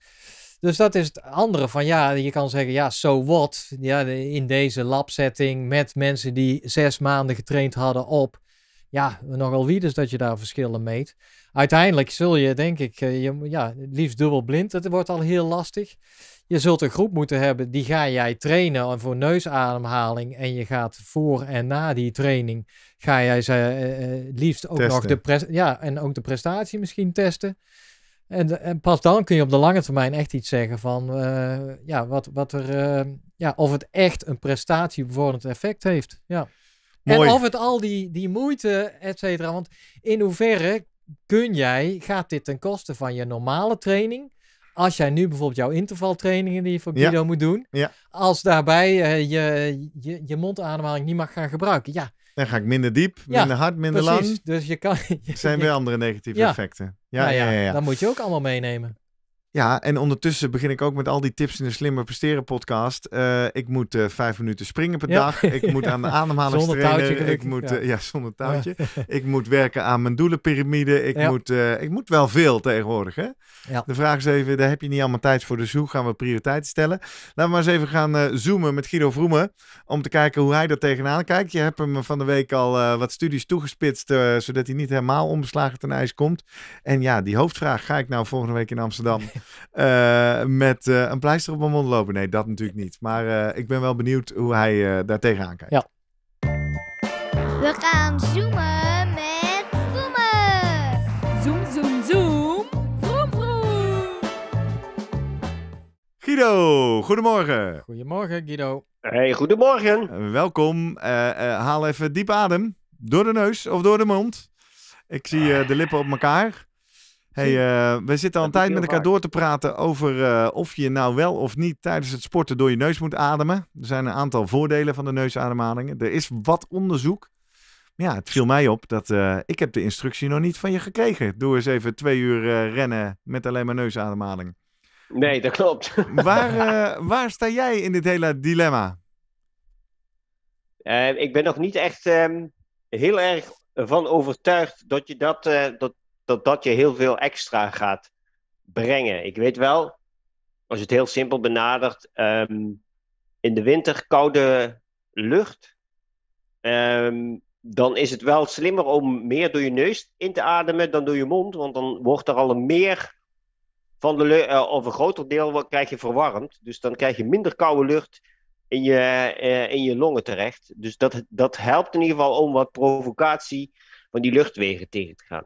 dus dat is het andere van ja, je kan zeggen ja, so what? Ja, in deze labsetting met mensen die zes maanden getraind hadden op. Ja, nogal wie dus dat je daar verschillen meet. Uiteindelijk zul je denk ik, eh, je, ja, liefst dubbelblind, dat wordt al heel lastig. Je zult een groep moeten hebben, die ga jij trainen voor neusademhaling. En je gaat voor en na die training, ga jij ze eh, eh, liefst ook nog de, ja, en ook de prestatie misschien testen. En, en, pas dan kun je op de lange termijn echt iets zeggen van eh, ja, wat, wat er, eh, ja, of het echt een prestatiebevorderend effect heeft. Ja. Mooi. En of het al die, die moeite, et cetera. Want in hoeverre kun jij, gaat dit ten koste van je normale training? Als jij nu bijvoorbeeld jouw intervaltrainingen die je voor Guido moet doen, ja. als daarbij eh, je, je, je mondademhaling niet mag gaan gebruiken, ja, dan ga ik minder diep, minder hard, minder precies. lang. Dus je kan. Er zijn weer andere negatieve effecten. Nou ja, ja, ja, ja, Dat moet je ook allemaal meenemen. Ja, en ondertussen begin ik ook met al die tips in de Slimmer Presteren podcast. Eh, ik moet eh, vijf minuten springen per dag. Ik moet aan de ademhaling trainen. Ik moet, ja. Eh, zonder touwtje. ik moet werken aan mijn doelenpyramide. Ik, moet, ik moet wel veel tegenwoordig. Hè? De vraag is even, daar heb je niet allemaal tijd voor. Dus hoe gaan we prioriteiten stellen? Laten we maar eens even gaan zoomen met Guido Vroemen. Om te kijken hoe hij daar tegenaan kijkt. Je hebt hem van de week al wat studies toegespitst. zodat hij niet helemaal onbeslagen ten ijs komt. En ja, die hoofdvraag ga ik nou volgende week in Amsterdam... Eh, met eh, een pleister op mijn mond lopen. Nee, dat natuurlijk niet. Maar eh, ik ben wel benieuwd hoe hij daar tegenaan kijkt. Ja. We gaan zoomen met zoomen. Zoom, zoom, zoom. Vroom, vroom. Guido, goedemorgen. Goedemorgen, Guido. Hey, goedemorgen. welkom. haal even diep adem. Door de neus of door de mond. Ik zie ah. de lippen op elkaar. Hey, eh, we zitten al een tijd met elkaar door te praten over eh, of je nou wel of niet tijdens het sporten door je neus moet ademen. Er zijn een aantal voordelen van de neusademhalingen. Er is wat onderzoek. Ja, het viel mij op dat eh, ik heb de instructie nog niet van je gekregen. Doe eens even twee uur rennen met alleen maar neusademhaling. Nee, dat klopt. waar, waar sta jij in dit hele dilemma? ik ben nog niet echt ehm, heel erg van overtuigd dat je dat, dat dat je heel veel extra gaat brengen. Ik weet wel, als je het heel simpel benadert, ehm, in de winter koude lucht, ehm, dan is het wel slimmer om meer door je neus in te ademen dan door je mond, want dan wordt er al een meer van de eh, of een groter deel krijg je verwarmd. Dus dan krijg je minder koude lucht in je, eh, in je longen terecht. Dus dat, dat helpt in ieder geval om wat provocatie van die luchtwegen tegen te gaan.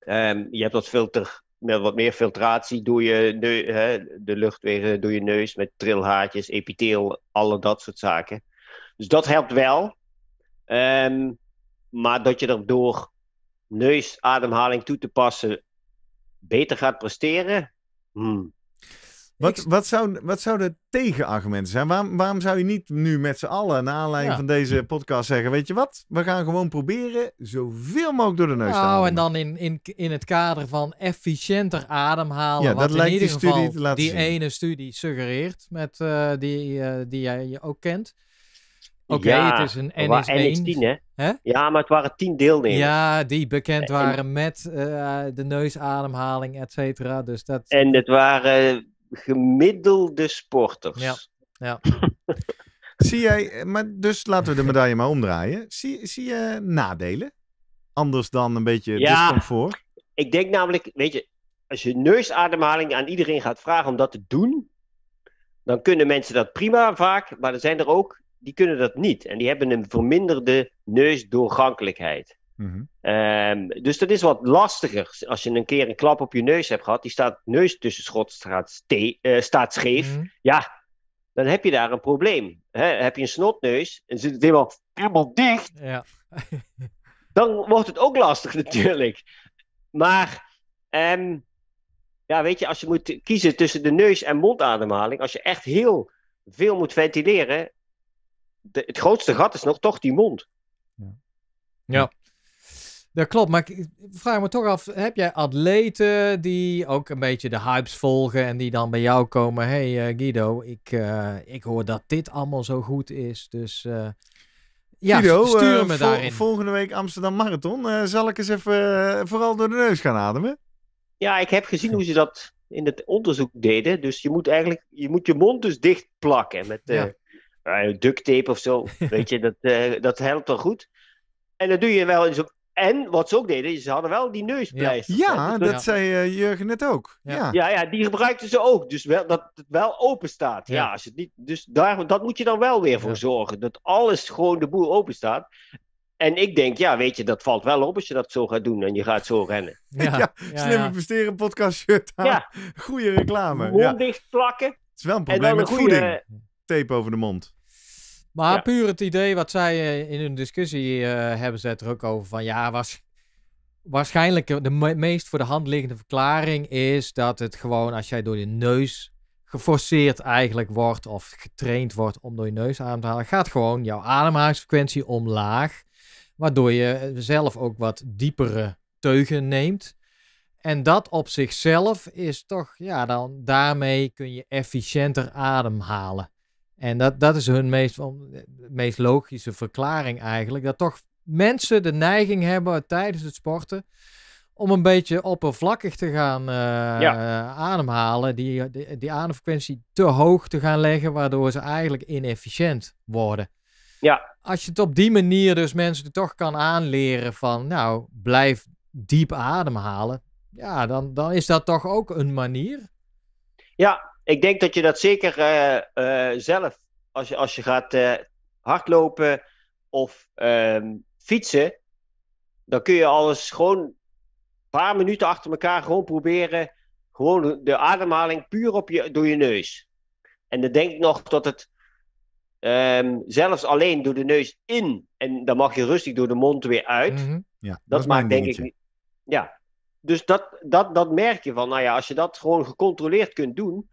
Ehm, je hebt wat filter, met wat meer filtratie. Doe je de hè, de luchtwegen eh, door je neus met trilhaartjes, epitheel, alle dat soort zaken. Dus dat helpt wel. Ehm, maar dat je er door neusademhaling toe te passen beter gaat presteren, hmm, wat, wat, zou, wat zouden de tegenargumenten zijn? Waarom, waarom zou je niet nu met z'n allen, naar aanleiding van deze podcast, zeggen: Weet je wat, we gaan gewoon proberen zoveel mogelijk door de neus nou, te halen. en dan in, in, in het kader van efficiënter ademhalen. Ja, wat dat lijkt die studie zien. ene studie suggereert, met, eh, die, eh, die jij je ook kent. Oké, het is een ns hè? Ja, maar het waren tien deelnemers. Ja, die bekend waren met eh, de neusademhaling, et cetera. Dus dat... En het waren gemiddelde sporters. Ja, ja. zie jij, maar dus laten we de medaille maar omdraaien. Zie, zie je nadelen? Anders dan een beetje ja, Ik denk namelijk, weet je, als je neusademhaling aan iedereen gaat vragen om dat te doen, dan kunnen mensen dat prima vaak, maar er zijn er ook die kunnen dat niet. En die hebben een verminderde neusdoorgankelijkheid. Mhm. Ehm, dus dat is wat lastiger. Als je een keer een klap op je neus hebt gehad, die staat neus tussen schot staat, eh, staat scheef. Mhm. Ja, dan heb je daar een probleem. Heb je een snotneus en zit het helemaal, helemaal dicht, ja. dan wordt het ook lastig natuurlijk. Maar ehm, ja, weet je, als je moet kiezen tussen de neus- en mondademhaling, als je echt heel veel moet ventileren, de, het grootste gat is nog toch die mond. Ja. ja. Dat klopt, maar ik vraag me toch af, heb jij atleten die ook een beetje de hypes volgen en die dan bij jou komen, hey eh, Guido, ik, eh, ik hoor dat dit allemaal zo goed is, dus eh, ja, Guido, stuur me daarin. volgende week Amsterdam Marathon, zal ik eens even vooral door de neus gaan ademen? Ja, ik heb gezien hoe ze dat in het onderzoek deden, dus je moet eigenlijk, je moet je mond dus dicht plakken met ja. duct tape of zo, weet je, dat, dat helpt wel goed. En dat doe je wel in zo'n en wat ze ook deden, ze hadden wel die neuspleisters. Ja, dat zei eh, Jurgen net ook. Ja. ja. Ja. die gebruikten ze ook. Dus wel, dat het wel open staat. Ja. als het niet, dus daar dat moet je dan wel weer voor zorgen. Dat alles gewoon de boel open staat. En ik denk, ja, weet je, dat valt wel op als je dat zo gaat doen en je gaat zo rennen. Ja, slimme investeren, podcast shirt aan. Ja. Goede reclame. Mond dicht plakken. Het is wel een probleem met voeding. Tape over de mond. Maar puur het idee wat zij eh, in hun discussie eh, hebben, zet er ook over van ja, was, waarschijnlijk eh, de meest voor de hand liggende verklaring is dat het gewoon als jij door je neus geforceerd eigenlijk wordt of getraind wordt om door je neus adem te halen, gaat gewoon jouw ademhalingsfrequentie omlaag, waardoor je zelf ook wat diepere teugen neemt. En dat op zichzelf is toch, ja, dan daarmee kun je efficiënter ademhalen. En dat, dat is hun meest, meest logische verklaring eigenlijk. Dat toch mensen de neiging hebben tijdens het sporten om een beetje oppervlakkig te gaan eh, ademhalen. Die, die, die, ademfrequentie te hoog te gaan leggen, waardoor ze eigenlijk inefficiënt worden. Ja. Als je het op die manier dus mensen er toch kan aanleren van, nou, blijf diep ademhalen. Ja, dan, dan is dat toch ook een manier. Ja, ik denk dat je dat zeker eh, eh, zelf, als je, als je gaat eh, hardlopen of ehm, fietsen, dan kun je alles gewoon een paar minuten achter elkaar gewoon proberen. Gewoon de ademhaling puur op je, door je neus. En dan denk ik nog dat het ehm, zelfs alleen door de neus in. En dan mag je rustig door de mond weer uit. Mhm. ja, dat, maakt denk ik. Ja. Dus dat, dat, dat merk je van. Nou ja, als je dat gewoon gecontroleerd kunt doen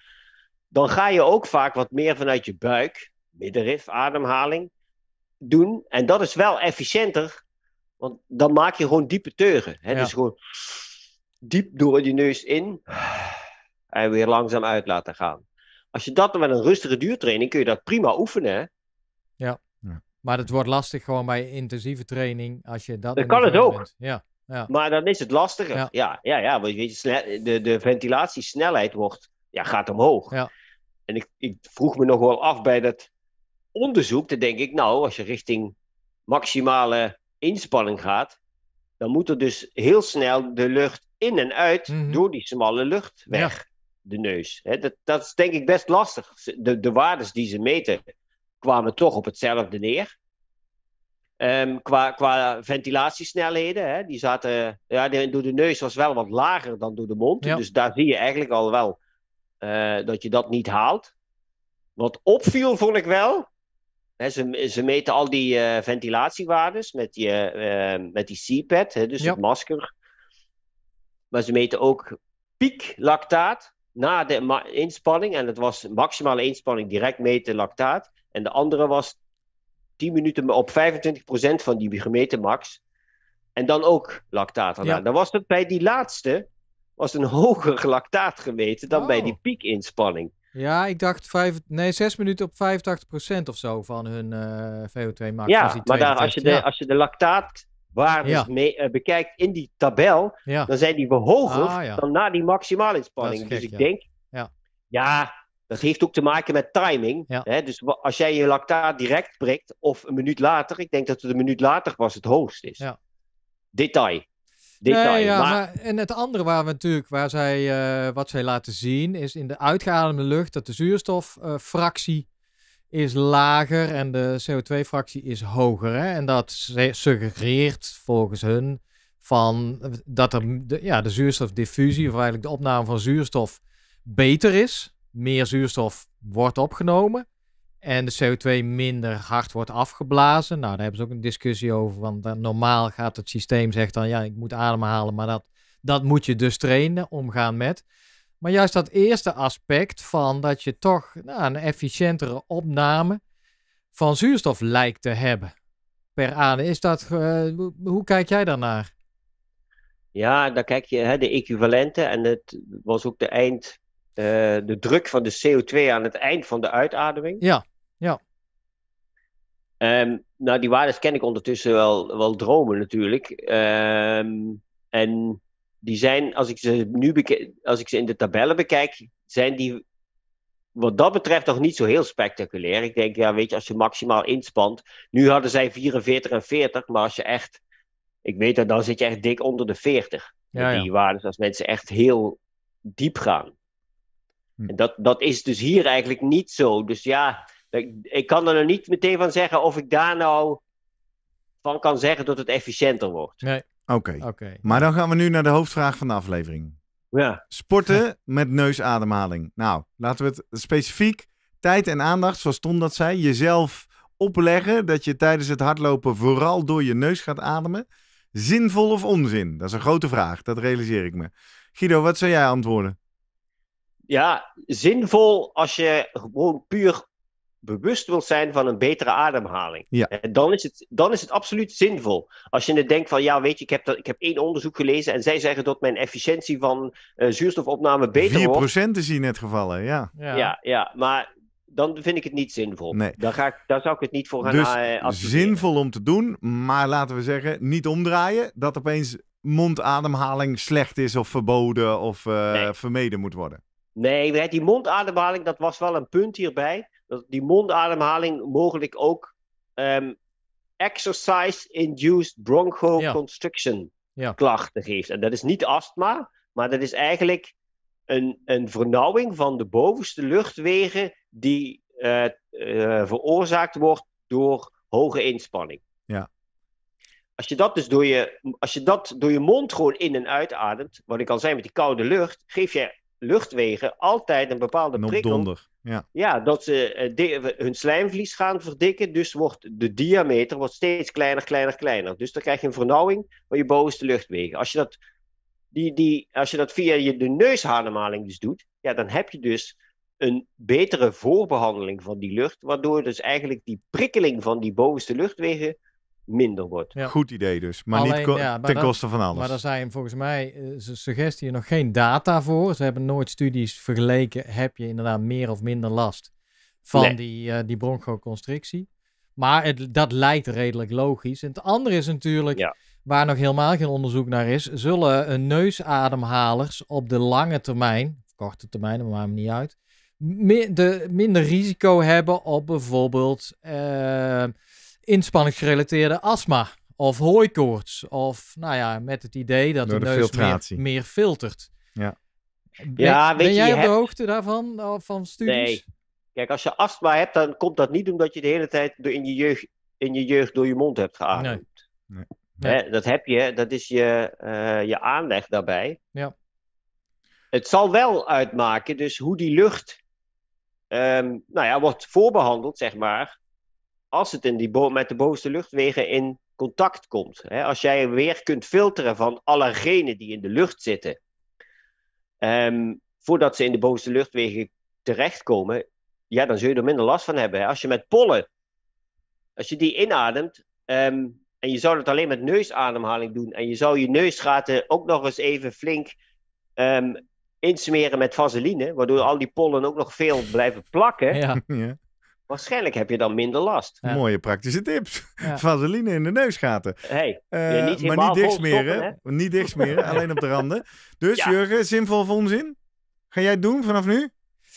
dan ga je ook vaak wat meer vanuit je buik, middenrif, ademhaling doen. En dat is wel efficiënter, want dan maak je gewoon diepe teugen. Hè? Dus gewoon diep door je neus in en weer langzaam uit laten gaan. Als je dat dan met een rustige duurtraining kun je dat prima oefenen. Ja. Maar het wordt lastig gewoon bij intensieve training als je dat. Dat kan het ook. Ja. Ja. Maar dan is het lastiger. Ja, ja, ja, want weet je, de, de ventilatiesnelheid wordt ja, gaat omhoog. Ja. En ik, ik vroeg me nog wel af bij dat onderzoek, dan denk ik, nou, als je richting maximale inspanning gaat, dan moet er dus heel snel de lucht in en uit mhm. door die smalle lucht weg, de neus. dat, dat is denk ik best lastig. De, de waardes die ze meten kwamen toch op hetzelfde neer. Ehm, qua, qua ventilatiesnelheden, hè, die zaten, ja, door de neus was wel wat lager dan door de mond. Dus daar zie je eigenlijk al wel eh, dat je dat niet haalt. Wat opviel, vond ik wel. ze, ze, meten al die uh, ventilatiewaardes met die, eh, met die CPAD, dus het masker. Maar ze meten ook piek lactaat na de inspanning. En dat was maximale inspanning direct meten lactaat. En de andere was 10 minuten op 25% van die gemeten max. En dan ook lactaat. Ja. Dan was het bij die laatste was een hoger lactaat gemeten dan bij die oh. piekinspanning. Ja, ik dacht vijf, nee, zes minuten op 85% of zo van hun eh, VO2 max. Ja, dus maar daar, als, je de, ja. als je de lactaatwaardes eh, bekijkt in die tabel, dan zijn die hoger ah, dan na die maximale inspanning. Dus ik denk, ja, dat heeft ook te maken met timing. Hè? Dus als jij je lactaat direct prikt of een minuut later, ik denk dat het een minuut later was het hoogst is. Detail. Nee, ja, maar... en het andere waar we natuurlijk, waar zij, eh, wat zij laten zien, is in de uitgeademde lucht dat de zuurstoffractie eh, uh, is lager en de CO2-fractie is hoger. Hè? En dat suggereert volgens hun van eh, dat er, de, ja, de zuurstofdiffusie, of eigenlijk de opname van zuurstof, beter is. Meer zuurstof wordt opgenomen en de CO2 minder hard wordt afgeblazen. Nou, daar hebben ze ook een discussie over, want eh, normaal gaat het systeem zegt dan ja, ik moet ademhalen, maar dat, dat moet je dus trainen, omgaan met. Maar juist dat eerste aspect van dat je toch nou, een efficiëntere opname van zuurstof lijkt te hebben per adem Is dat, eh, hoe kijk jij daarnaar? Ja, dan kijk je hè, de equivalenten en het was ook de eind, eh, de druk van de CO2 aan het eind van de uitademing. Ja. Ehm, nou, die waardes ken ik ondertussen wel, wel dromen natuurlijk. Ehm, en die zijn, als ik, ze nu als ik ze in de tabellen bekijk, zijn die wat dat betreft nog niet zo heel spectaculair. Ik denk, ja, weet je, als je maximaal inspant. Nu hadden zij 44 en 40, maar als je echt, ik weet dat, dan zit je echt dik onder de 40. Ja, Die waardes, als mensen echt heel diep gaan. Hm. En dat, dat is dus hier eigenlijk niet zo. Dus ja, ik, kan er nog niet meteen van zeggen of ik daar nou van kan zeggen dat het efficiënter wordt. Nee. Oké. Maar dan gaan we nu naar de hoofdvraag van de aflevering. Ja. Sporten met neusademhaling. Nou, laten we het specifiek tijd en aandacht, zoals Tom dat zei, jezelf opleggen dat je tijdens het hardlopen vooral door je neus gaat ademen. Zinvol of onzin? Dat is een grote vraag, dat realiseer ik me. Guido, wat zou jij antwoorden? Ja, zinvol als je gewoon puur bewust wil zijn van een betere ademhaling. Ja. En eh, dan is, het, dan is het absoluut zinvol. Als je net denkt van, ja, weet je, ik heb, dat, ik heb één onderzoek gelezen en zij zeggen dat mijn efficiëntie van eh, zuurstofopname beter 4% wordt. 4% is hier net gevallen, ja. Ja, ja, maar dan vind ik het niet zinvol. Dan ga ik, daar zou ik het niet voor gaan dus eh, zinvol om te doen, maar laten we zeggen, niet omdraaien. Dat opeens mondademhaling slecht is of verboden of uh, vermeden moet worden. Nee, die mondademhaling, dat was wel een punt hierbij dat die mondademhaling mogelijk ook ehm, exercise-induced bronchoconstriction ja. klachten geeft. En dat is niet astma, maar dat is eigenlijk een, een vernauwing van de bovenste luchtwegen die eh, eh, veroorzaakt wordt door hoge inspanning. Ja. Als je dat dus door je, als je dat door je mond gewoon in en uitademt, wat ik al zei met die koude lucht, geef je luchtwegen altijd een bepaalde prikkel. Ja, ja dat ze eh, hun slijmvlies gaan verdikken, dus wordt de diameter wordt steeds kleiner, kleiner, kleiner. Dus dan krijg je een vernauwing van je bovenste luchtwegen. Als je dat, die, die, als je dat via je, de dus doet, ja, dan heb je dus een betere voorbehandeling van die lucht, waardoor dus eigenlijk die prikkeling van die bovenste luchtwegen minder wordt. Goed idee dus, maar niet ten koste van alles. Maar daar zijn volgens mij, eh, ze suggestie nog geen data voor. Ze hebben nooit studies vergeleken, heb je inderdaad meer of minder last van die, uh, die bronchoconstrictie. Maar het, dat lijkt redelijk logisch. En het andere is natuurlijk, ja. waar nog helemaal geen onderzoek naar is, zullen eh, neusademhalers op de lange termijn, korte termijn, dat maakt me niet uit, meer, de, minder risico hebben op bijvoorbeeld inspanningsgerelateerde astma of hooikoorts. Of nou ja, met het idee dat de, de neus meer, filtert. Ja. Ben, ja, weet jij je op hebt... de hoogte daarvan, van studies? Nee. Kijk, als je astma hebt, dan komt dat niet omdat je de hele tijd in je jeugd, in je jeugd door je mond hebt geademd. Nee. nee. dat heb je, dat is je, eh, je aanleg daarbij. Ja. Het zal wel uitmaken, dus hoe die lucht ehm, nou ja, wordt voorbehandeld, zeg maar, als het in die met de bovenste luchtwegen in contact komt. Hè? Als jij weer kunt filteren van allergenen die in de lucht zitten, ehm, voordat ze in de bovenste luchtwegen terechtkomen, ja, dan zul je er minder last van hebben. Hè? Als je met pollen, als je die inademt, ehm, en je zou dat alleen met neusademhaling doen, en je zou je neusgaten ook nog eens even flink ehm, insmeren met vaseline, waardoor al die pollen ook nog veel blijven plakken. ja. Waarschijnlijk heb je dan minder last. Mooie praktische tips. Vaseline in de neusgaten. Hey, eh, niet maar niet dichtsmeren. niet dichtsmeren, alleen op de randen. Dus Jurgen, zinvol of onzin? Ga jij het doen vanaf nu?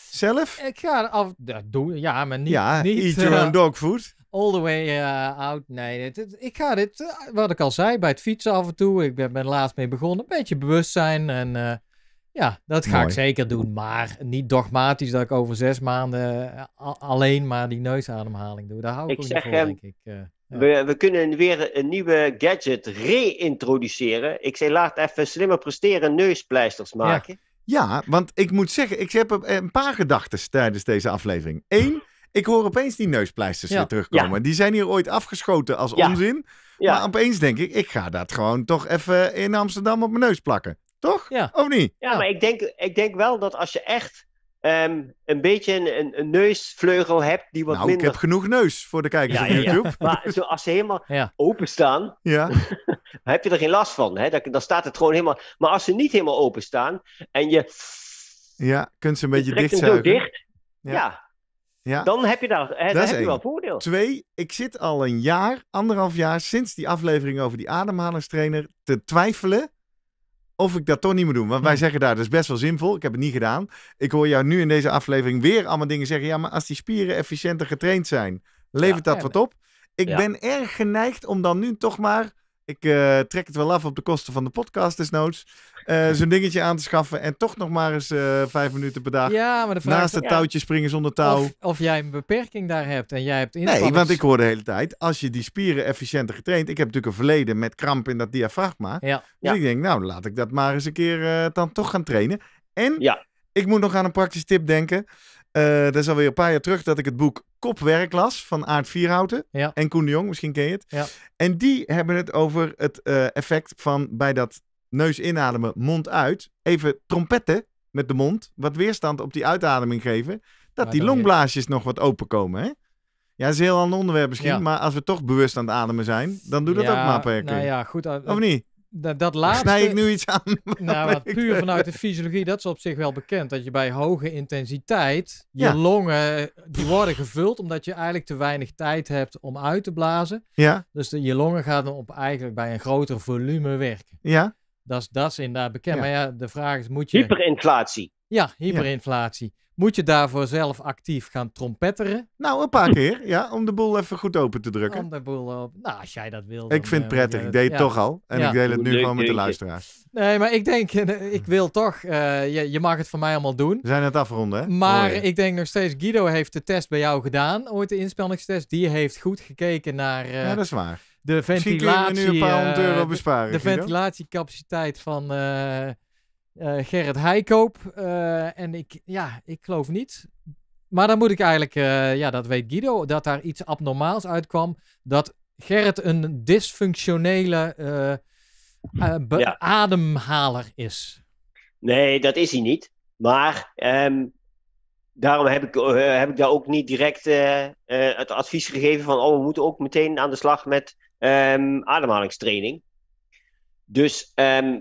Zelf? Ik ga doen, ja, maar niet. Ja, niet, eat eh, your own dog food. All the way eh, out. Nee, ik ga dit, wat ik al zei, bij het fietsen af en toe. Ik ben, ben laatst mee begonnen. Een beetje bewustzijn en ja, dat ga ik zeker doen. Maar niet dogmatisch dat ik over zes maanden eh, alleen maar die neusademhaling doe. Daar hou ik, ik zeg hem, denk ik. Eh, we, kunnen weer een nieuwe gadget reintroduceren. Ik zei, laat even slimmer presteren neuspleisters maken. Ja. want ik moet zeggen, ik heb een paar gedachten tijdens deze aflevering. Eén, ik hoor opeens die neuspleisters weer terugkomen. Die zijn hier ooit afgeschoten als onzin. Maar opeens denk ik, ik ga dat gewoon toch even in Amsterdam op mijn neus plakken. Toch? Ja. Of niet? Ja, maar ik denk, ik denk wel dat als je echt ehm, een beetje een, neusvleugel hebt die wat nou, ik heb genoeg neus voor de kijkers op YouTube. maar zo, als ze helemaal openstaan, ja. heb je er geen last van. Hè? Dan, dan staat het gewoon helemaal... Maar als ze niet helemaal openstaan en je... Ja, kunt ze een beetje dicht zijn. zo dicht. ja, ja. Dan heb je daar hè, dan heb je wel voordeel. Twee, ik zit al een jaar, anderhalf jaar sinds die aflevering over die ademhalingstrainer te twijfelen of ik dat toch niet moet doen. Want wij zeggen daar, dat is best wel zinvol. Ik heb het niet gedaan. Ik hoor jou nu in deze aflevering weer allemaal dingen zeggen. Ja, maar als die spieren efficiënter getraind zijn, levert dat wat op? Ik ben erg geneigd om dan nu toch maar ik eh, trek het wel af op de kosten van de podcast desnoods. Eh, zo'n dingetje aan te schaffen en toch nog maar eens eh, vijf minuten per dag ja, maar de vraag naast het touwtje springen zonder touw. Of, jij een beperking daar hebt en jij hebt inspanning? Nee, want ik hoor de hele tijd, als je die spieren efficiënter getraind... Ik heb natuurlijk een verleden met kramp in dat diafragma. Ja. Dus ik denk, nou, laat ik dat maar eens een keer dan toch gaan trainen. En ik moet nog aan een praktische tip denken. Uh, dat is alweer een paar jaar terug dat ik het boek Kopwerk las van Aard Vierhouten en Koen de Jong, misschien ken je het. Ja. En die hebben het over het eh, effect van bij dat neus inademen, mond uit, even trompetten met de mond, wat weerstand op die uitademing geven, dat nou, die longblaasjes nog wat openkomen. Hè? Ja, dat is een heel ander onderwerp misschien, maar als we toch bewust aan het ademen zijn, dan doe dat ook maar per nou keer. Nou ja, goed. Eh, of niet? Dat, dat laatste... Snij ik nu iets aan? Nou, wat puur vanuit de fysiologie, dat is op zich wel bekend. Dat je bij hoge intensiteit, je longen, eh, die worden gevuld omdat je eigenlijk te weinig tijd hebt om uit te blazen. Ja. Dus je longen gaan dan op eigenlijk bij een groter volume werken. Ja. Dat is, dat is inderdaad bekend. Maar ja, de vraag is, moet je... Hyperinflatie. Ja, hyperinflatie. Moet je daarvoor zelf actief gaan trompetteren? Nou, een paar keer, ja, om de boel even goed open te drukken. Om de boel op. Nou, als jij dat wil. ik vind het eh, prettig, ik deed het toch al. En ik deel het nu gewoon met de luisteraars. Nee, maar ik denk, eh, ik wil toch, eh, je, je, mag het voor mij allemaal doen. We zijn het afronden, hè? Maar ik denk nog steeds, Guido heeft de test bij jou gedaan, ooit de inspanningstest. Die heeft goed gekeken naar... Uh, ja, dat is waar. De ventilatie... nu een paar honderd euro besparen, De, de ventilatiecapaciteit van eh, Gerrit Heikoop. Eh, en ik, ja, ik geloof niet. Maar dan moet ik eigenlijk, eh, ja, dat weet Guido, dat daar iets abnormaals uitkwam. Dat Gerrit een dysfunctionele ademhaler is. Nee, dat is hij niet. Maar ehm, daarom heb ik, heb ik daar ook niet direct het advies gegeven van, oh, we moeten ook meteen aan de slag met ehm, ademhalingstraining. Dus ehm,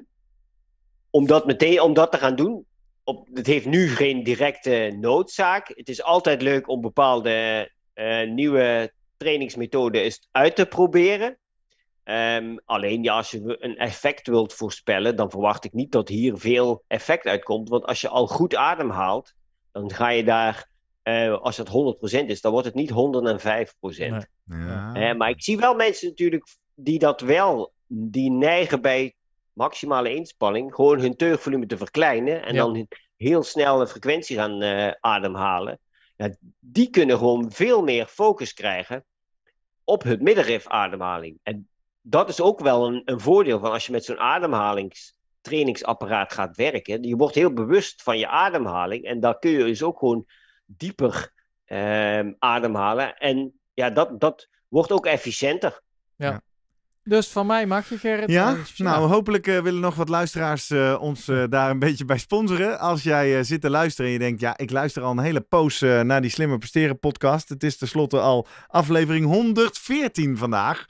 om dat meteen om dat te gaan doen, op, het heeft nu geen directe noodzaak. Het is altijd leuk om bepaalde eh, nieuwe trainingsmethoden eens uit te proberen. Ehm, alleen ja, als je een effect wilt voorspellen, dan verwacht ik niet dat hier veel effect uitkomt. Want als je al goed ademhaalt, dan ga je daar, eh, als het 100% is, dan wordt het niet 105%. Ja. Eh, maar ik zie wel mensen natuurlijk die dat wel, die neigen bij maximale inspanning gewoon hun teugvolume te verkleinen en dan heel snel een frequentie gaan eh, ademhalen. Ja, die kunnen gewoon veel meer focus krijgen op het middenrif ademhaling. En dat is ook wel een, een voordeel van als je met zo'n ademhalingstrainingsapparaat gaat werken. Je wordt heel bewust van je ademhaling en daar kun je dus ook gewoon dieper ehm, ademhalen. En ja, dat, dat wordt ook efficiënter. Ja. Dus van mij mag je, Gerrit. Ja? Eh, dus- nou, hopelijk eh, willen nog wat luisteraars eh, ons daar een beetje bij sponsoren. Als jij zit te luisteren en je denkt, ja, ik luister al een hele poos naar die Slimmer Presteren podcast. Het is tenslotte al aflevering 114 vandaag.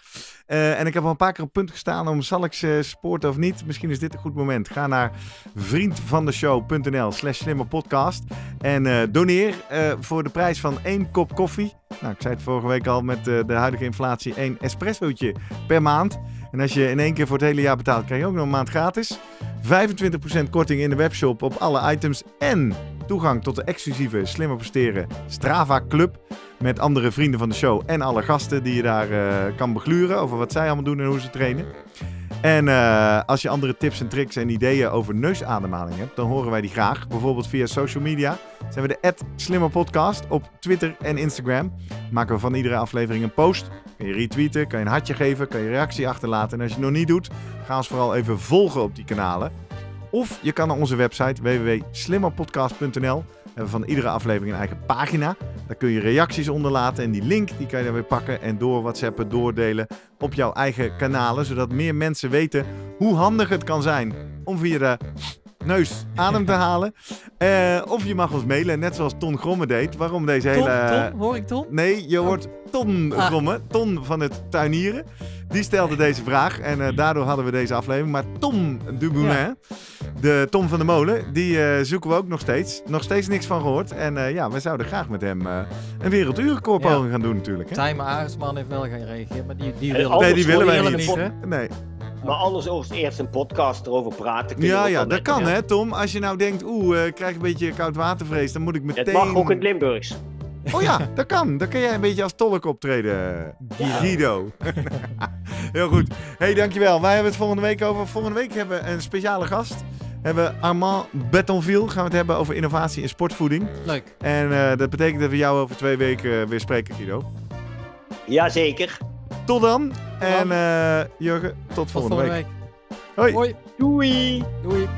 en ik heb al een paar keer op punt gestaan om zal ik ze sporten of niet. Misschien is dit een goed moment. Ga naar vriendvandeshow.nl slash podcast en doneer voor de prijs van één kop koffie. Nou, ik zei het vorige week al met eh, de huidige inflatie één espressootje per maand. En als je in één keer voor het hele jaar betaalt, krijg je ook nog een maand gratis. 25% korting in de webshop op alle items en toegang tot de exclusieve Slimmer Presteren Strava Club. Met andere vrienden van de show en alle gasten die je daar eh, kan begluren over wat zij allemaal doen en hoe ze trainen. En eh, als je andere tips en tricks en ideeën over neusademhaling hebt, dan horen wij die graag. Bijvoorbeeld via social media. Zijn we de @slimmerpodcast op Twitter en Instagram. Maken we van iedere aflevering een post. Kun je retweeten, kan je een hartje geven, kan je reactie achterlaten. En als je het nog niet doet, ga ons vooral even volgen op die kanalen. Of je kan naar onze website www.slimmerpodcast.nl we hebben van iedere aflevering een eigen pagina. Daar kun je reacties onder laten en die link die kan je dan weer pakken en door WhatsAppen doordelen op jouw eigen kanalen, zodat meer mensen weten hoe handig het kan zijn om via de neus adem te halen. Eh, of je mag ons mailen, net zoals Ton Gromme deed. Waarom deze hele... Tom, hoor ik Ton? Nee, je hoort Ton Gromme, ah. Ton van het Tuinieren, die stelde deze vraag. En eh, daardoor hadden we deze aflevering. Maar Tom Dumoulin, de Tom van de Molen, die eh, zoeken we ook nog steeds. Nog steeds niks van gehoord. En eh, ja, we zouden graag met hem een werelduurrecordpoging ja. gaan doen natuurlijk. Time Tijmen heeft wel gereageerd, maar die, die willen, nee, die willen wij niet. niet Nee. Maar anders over eerst een podcast erover praten. Kun je ja, ja dat kan hè, Tom. Als je nou denkt, oeh, ik krijg een beetje koud watervrees, dan moet ik meteen. Het mag ook in het Limburgs. Oh ja, dat kan. Dan kun jij een beetje als tolk optreden, Guido. Heel goed. hey, dankjewel. Wij hebben het volgende week over. Volgende week hebben we een speciale gast hebben Armand Betonville. Gaan we het hebben over innovatie in sportvoeding. Leuk. En eh, dat betekent dat we jou over twee weken eh, weer spreken, Guido. Jazeker. Tot dan. En eh, Jurgen, tot, tot volgende, week. week. Hoi. Hoi. Doei. Doei.